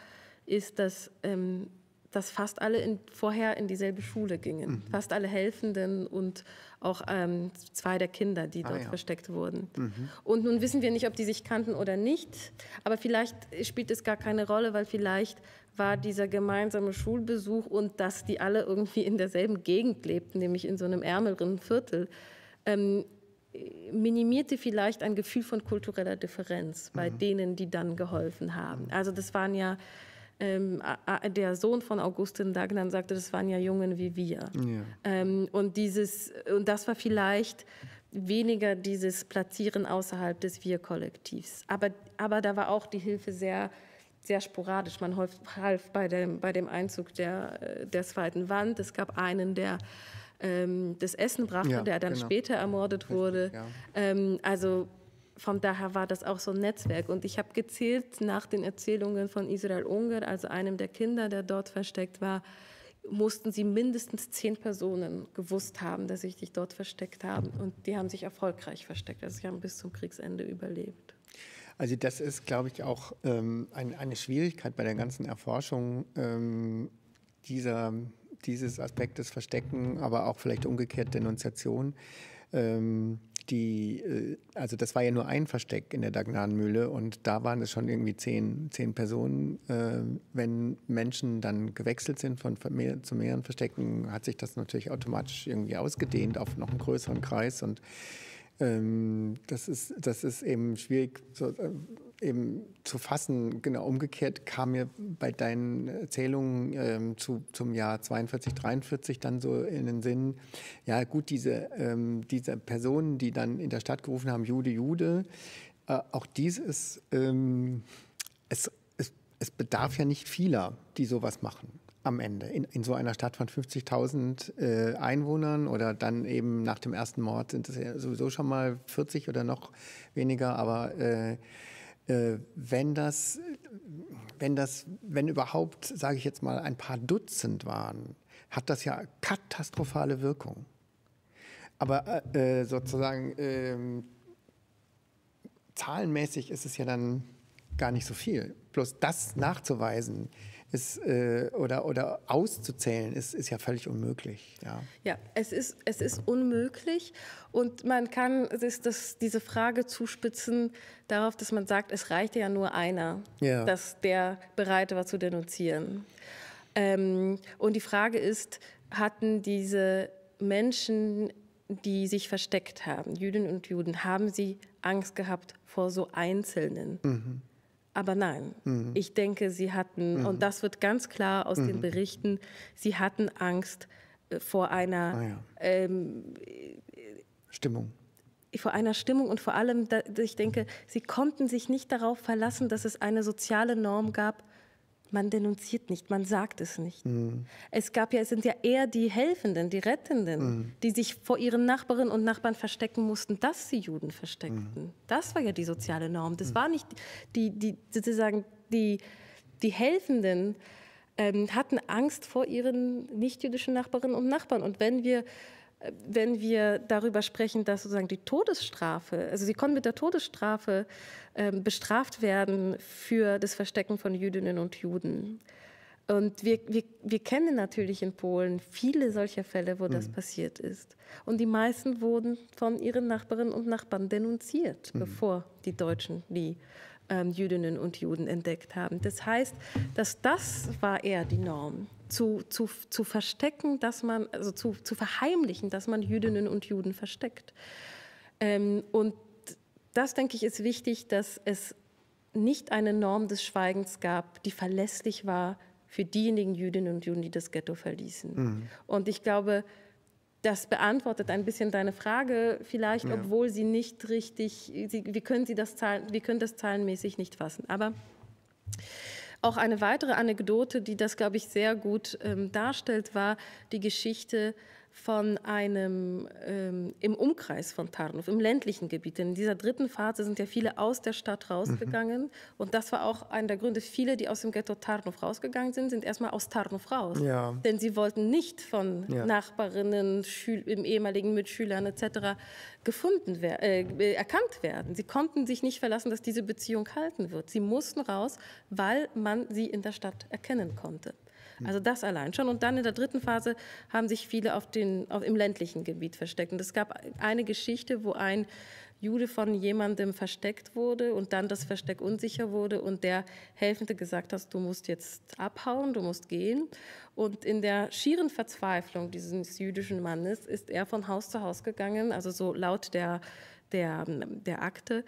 ist, dass ähm, dass fast alle in, vorher in dieselbe Schule gingen. Mhm. Fast alle Helfenden und auch ähm, zwei der Kinder, die ah, dort ah, ja. versteckt wurden. Mhm. Und nun wissen wir nicht, ob die sich kannten oder nicht, aber vielleicht spielt es gar keine Rolle, weil vielleicht war dieser gemeinsame Schulbesuch und dass die alle irgendwie in derselben Gegend lebten, nämlich in so einem ärmeren Viertel. Ähm, minimierte vielleicht ein Gefühl von kultureller Differenz bei mhm. denen, die dann geholfen haben. Mhm. Also das waren ja ähm, der Sohn von Augustin Dagnan sagte, das waren ja Jungen wie wir. Ja. Ähm, und, dieses, und das war vielleicht weniger dieses Platzieren außerhalb des Wir-Kollektivs. Aber, aber da war auch die Hilfe sehr, sehr sporadisch. Man half bei dem, bei dem Einzug der, äh, der zweiten Wand. Es gab einen, der ähm, das Essen brachte, ja, der dann genau. später ermordet wurde. Richtig, ja. Ähm, also von daher war das auch so ein Netzwerk. Und ich habe gezählt nach den Erzählungen von Israel Unger, also einem der Kinder, der dort versteckt war, mussten sie mindestens zehn Personen gewusst haben, dass ich dich dort versteckt habe. Und die haben sich erfolgreich versteckt. Also sie haben bis zum Kriegsende überlebt. Also das ist, glaube ich, auch ähm, ein, eine Schwierigkeit bei der ganzen Erforschung ähm, dieser, dieses Aspektes Verstecken, aber auch vielleicht umgekehrt Denunziation. Ähm, die, äh, also das war ja nur ein Versteck in der Dagnanmühle und da waren es schon irgendwie zehn, zehn Personen. Äh, wenn Menschen dann gewechselt sind von mehr, zu mehreren Verstecken, hat sich das natürlich automatisch irgendwie ausgedehnt auf noch einen größeren Kreis und ähm, das, ist, das ist eben schwierig so, äh, eben zu fassen. Genau umgekehrt kam mir bei deinen Erzählungen ähm, zu, zum Jahr 42, 43 dann so in den Sinn, ja gut, diese, ähm, diese Personen, die dann in der Stadt gerufen haben, Jude, Jude, äh, auch dies ist, ähm, es, es, es bedarf ja nicht vieler, die sowas machen am Ende in, in so einer Stadt von 50.000 äh, Einwohnern oder dann eben nach dem ersten Mord sind es ja sowieso schon mal 40 oder noch weniger, aber äh, äh, wenn das, wenn das, wenn überhaupt, sage ich jetzt mal, ein paar Dutzend waren, hat das ja katastrophale Wirkung. Aber äh, äh, sozusagen ähm, zahlenmäßig ist es ja dann gar nicht so viel. Bloß das nachzuweisen, ist, äh, oder, oder auszuzählen, ist, ist ja völlig unmöglich. Ja, ja es, ist, es ist unmöglich und man kann das, das, diese Frage zuspitzen darauf, dass man sagt, es reichte ja nur einer, ja. dass der bereit war zu denunzieren. Ähm, und die Frage ist, hatten diese Menschen, die sich versteckt haben, Jüdinnen und Juden, haben sie Angst gehabt vor so Einzelnen? Mhm. Aber nein, mhm. ich denke, sie hatten, mhm. und das wird ganz klar aus mhm. den Berichten, sie hatten Angst äh, vor einer ah, ja. ähm, Stimmung. Vor einer Stimmung und vor allem, ich denke, sie konnten sich nicht darauf verlassen, dass es eine soziale Norm gab, man denunziert nicht, man sagt es nicht. Mhm. Es gab ja, es sind ja eher die Helfenden, die Rettenden, mhm. die sich vor ihren Nachbarinnen und Nachbarn verstecken mussten, dass sie Juden versteckten. Mhm. Das war ja die soziale Norm. Das mhm. war nicht die, die sozusagen die, die Helfenden ähm, hatten Angst vor ihren nichtjüdischen Nachbarinnen und Nachbarn. Und wenn wir wenn wir darüber sprechen, dass sozusagen die Todesstrafe, also sie konnten mit der Todesstrafe äh, bestraft werden für das Verstecken von Jüdinnen und Juden. Und wir, wir, wir kennen natürlich in Polen viele solcher Fälle, wo mhm. das passiert ist. Und die meisten wurden von ihren Nachbarinnen und Nachbarn denunziert, mhm. bevor die Deutschen die ähm, Jüdinnen und Juden entdeckt haben. Das heißt, dass das war eher die Norm. Zu, zu, zu verstecken, dass man, also zu, zu verheimlichen, dass man Jüdinnen und Juden versteckt. Ähm, und das, denke ich, ist wichtig, dass es nicht eine Norm des Schweigens gab, die verlässlich war für diejenigen Jüdinnen und Juden, die das Ghetto verließen. Mhm. Und ich glaube, das beantwortet ein bisschen deine Frage, vielleicht, ja. obwohl sie nicht richtig, sie, wir, können sie das Zahlen, wir können das zahlenmäßig nicht fassen. Aber auch eine weitere Anekdote, die das, glaube ich, sehr gut ähm, darstellt, war die Geschichte von einem ähm, im Umkreis von Tarnow, im ländlichen Gebiet. Denn in dieser dritten Phase sind ja viele aus der Stadt rausgegangen. Mhm. Und das war auch einer der Gründe. Viele, die aus dem Ghetto Tarnow rausgegangen sind, sind erstmal aus Tarnow raus. Ja. Denn sie wollten nicht von ja. Nachbarinnen, Schül ehemaligen Mitschülern etc. gefunden wer äh, erkannt werden. Sie konnten sich nicht verlassen, dass diese Beziehung halten wird. Sie mussten raus, weil man sie in der Stadt erkennen konnte. Hm. Also das allein schon. Und dann in der dritten Phase haben sich viele auf den, auf, im ländlichen Gebiet versteckt. Und es gab eine Geschichte, wo ein Jude von jemandem versteckt wurde und dann das Versteck unsicher wurde und der Helfende gesagt hat, du musst jetzt abhauen, du musst gehen. Und in der schieren Verzweiflung dieses jüdischen Mannes ist er von Haus zu Haus gegangen, also so laut der, der, der Akte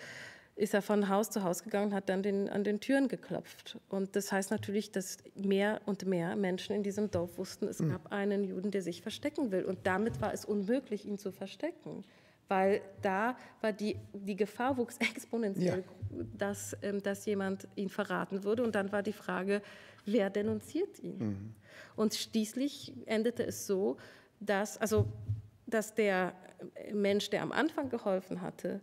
ist er von Haus zu Haus gegangen und hat dann den, an den Türen geklopft. Und das heißt natürlich, dass mehr und mehr Menschen in diesem Dorf wussten, es hm. gab einen Juden, der sich verstecken will. Und damit war es unmöglich, ihn zu verstecken. Weil da war die, die Gefahr wuchs exponentiell, ja. dass, ähm, dass jemand ihn verraten würde. Und dann war die Frage, wer denunziert ihn? Mhm. Und schließlich endete es so, dass, also, dass der äh, Mensch, der am Anfang geholfen hatte,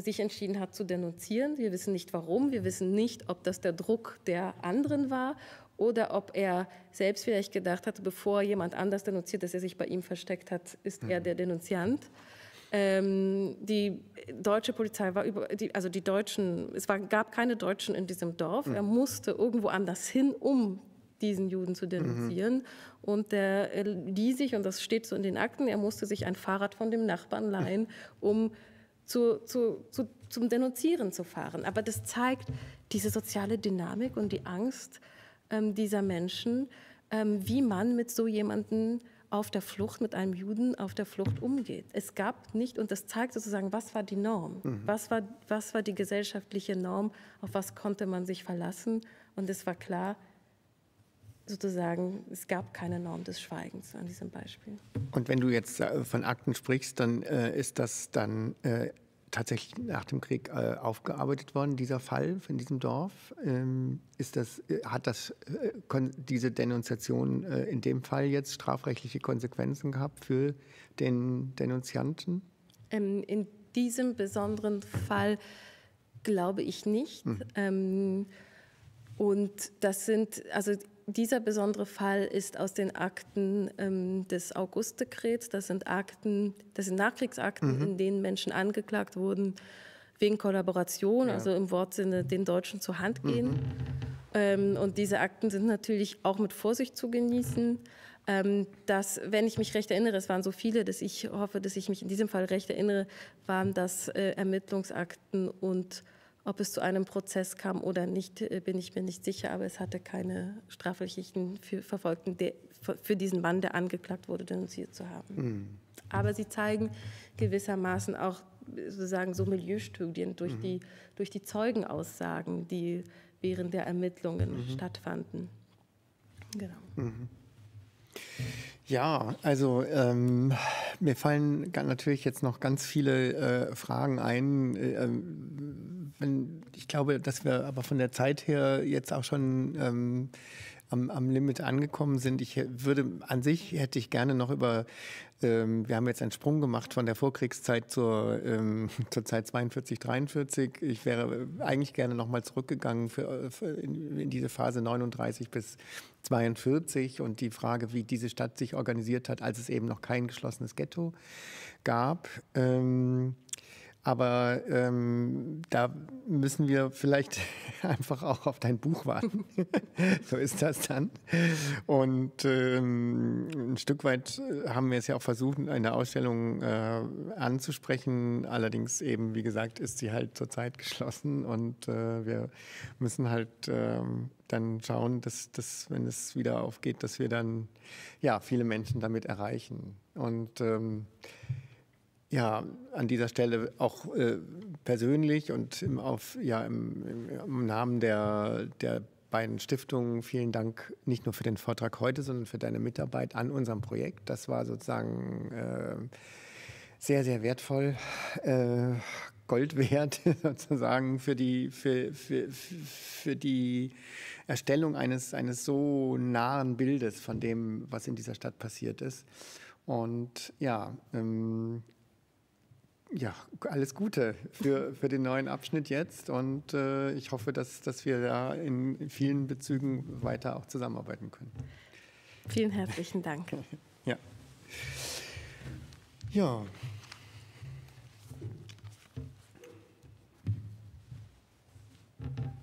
sich entschieden hat zu denunzieren. Wir wissen nicht warum, wir wissen nicht, ob das der Druck der anderen war oder ob er selbst vielleicht gedacht hat, bevor jemand anders denunziert, dass er sich bei ihm versteckt hat, ist mhm. er der Denunziant. Ähm, die deutsche Polizei war über, die, also die Deutschen, es war, gab keine Deutschen in diesem Dorf. Mhm. Er musste irgendwo anders hin, um diesen Juden zu denunzieren. Mhm. Und der ließ äh, sich, und das steht so in den Akten, er musste sich ein Fahrrad von dem Nachbarn leihen, um zu, zu, zu, zum Denunzieren zu fahren. Aber das zeigt diese soziale Dynamik und die Angst ähm, dieser Menschen, ähm, wie man mit so jemandem auf der Flucht, mit einem Juden auf der Flucht umgeht. Es gab nicht, und das zeigt sozusagen, was war die Norm? Mhm. Was, war, was war die gesellschaftliche Norm? Auf was konnte man sich verlassen? Und es war klar, sozusagen, es gab keine Norm des Schweigens an diesem Beispiel. Und wenn du jetzt äh, von Akten sprichst, dann äh, ist das dann äh, tatsächlich nach dem Krieg äh, aufgearbeitet worden, dieser Fall in diesem Dorf. Ähm, ist das, äh, hat das, äh, diese Denunziation in dem Fall jetzt strafrechtliche Konsequenzen gehabt für den Denunzianten? Ähm, in diesem besonderen Fall glaube ich nicht. Hm. Ähm, und das sind, also dieser besondere Fall ist aus den Akten ähm, des Augustdekrets. Das sind Akten, das sind Nachkriegsakten, mhm. in denen Menschen angeklagt wurden wegen Kollaboration, ja. also im Wortsinne den Deutschen zur Hand mhm. gehen. Mhm. Ähm, und diese Akten sind natürlich auch mit Vorsicht zu genießen. Ähm, dass, wenn ich mich recht erinnere, es waren so viele, dass ich hoffe, dass ich mich in diesem Fall recht erinnere, waren das äh, Ermittlungsakten und ob es zu einem Prozess kam oder nicht, äh, bin ich mir nicht sicher, aber es hatte keine strafrechtlichen Verfolgten der, für diesen Mann, der angeklagt wurde, denunziert zu haben. Mhm. Aber sie zeigen gewissermaßen auch äh, sozusagen so Milieustudien durch, mhm. die, durch die Zeugenaussagen, die während der Ermittlungen mhm. stattfanden. Genau. Mhm. Ja, also ähm, mir fallen natürlich jetzt noch ganz viele äh, Fragen ein. Äh, ähm, wenn, ich glaube, dass wir aber von der Zeit her jetzt auch schon ähm, am, am Limit angekommen sind. Ich würde an sich hätte ich gerne noch über, ähm, wir haben jetzt einen Sprung gemacht von der Vorkriegszeit zur, ähm, zur Zeit 42, 43. Ich wäre äh, eigentlich gerne noch mal zurückgegangen für, äh, für in, in diese Phase 39 bis 42 und die Frage, wie diese Stadt sich organisiert hat, als es eben noch kein geschlossenes Ghetto gab. Ähm, aber ähm, da müssen wir vielleicht einfach auch auf dein Buch warten. so ist das dann. Und ähm, ein Stück weit äh, haben wir es ja auch versucht, eine Ausstellung äh, anzusprechen. Allerdings eben, wie gesagt, ist sie halt zurzeit geschlossen und äh, wir müssen halt äh, dann schauen, dass, dass, wenn es wieder aufgeht, dass wir dann ja viele Menschen damit erreichen. Und ähm, ja, an dieser Stelle auch äh, persönlich und im, auf, ja, im, im Namen der, der beiden Stiftungen vielen Dank nicht nur für den Vortrag heute, sondern für deine Mitarbeit an unserem Projekt. Das war sozusagen äh, sehr, sehr wertvoll, äh, Gold wert sozusagen für die, für, für, für die Erstellung eines, eines so nahen Bildes von dem, was in dieser Stadt passiert ist. Und ja, ähm, ja, alles Gute für, für den neuen Abschnitt jetzt und äh, ich hoffe, dass, dass wir da in vielen Bezügen weiter auch zusammenarbeiten können. Vielen herzlichen Dank. ja. Ja. ja.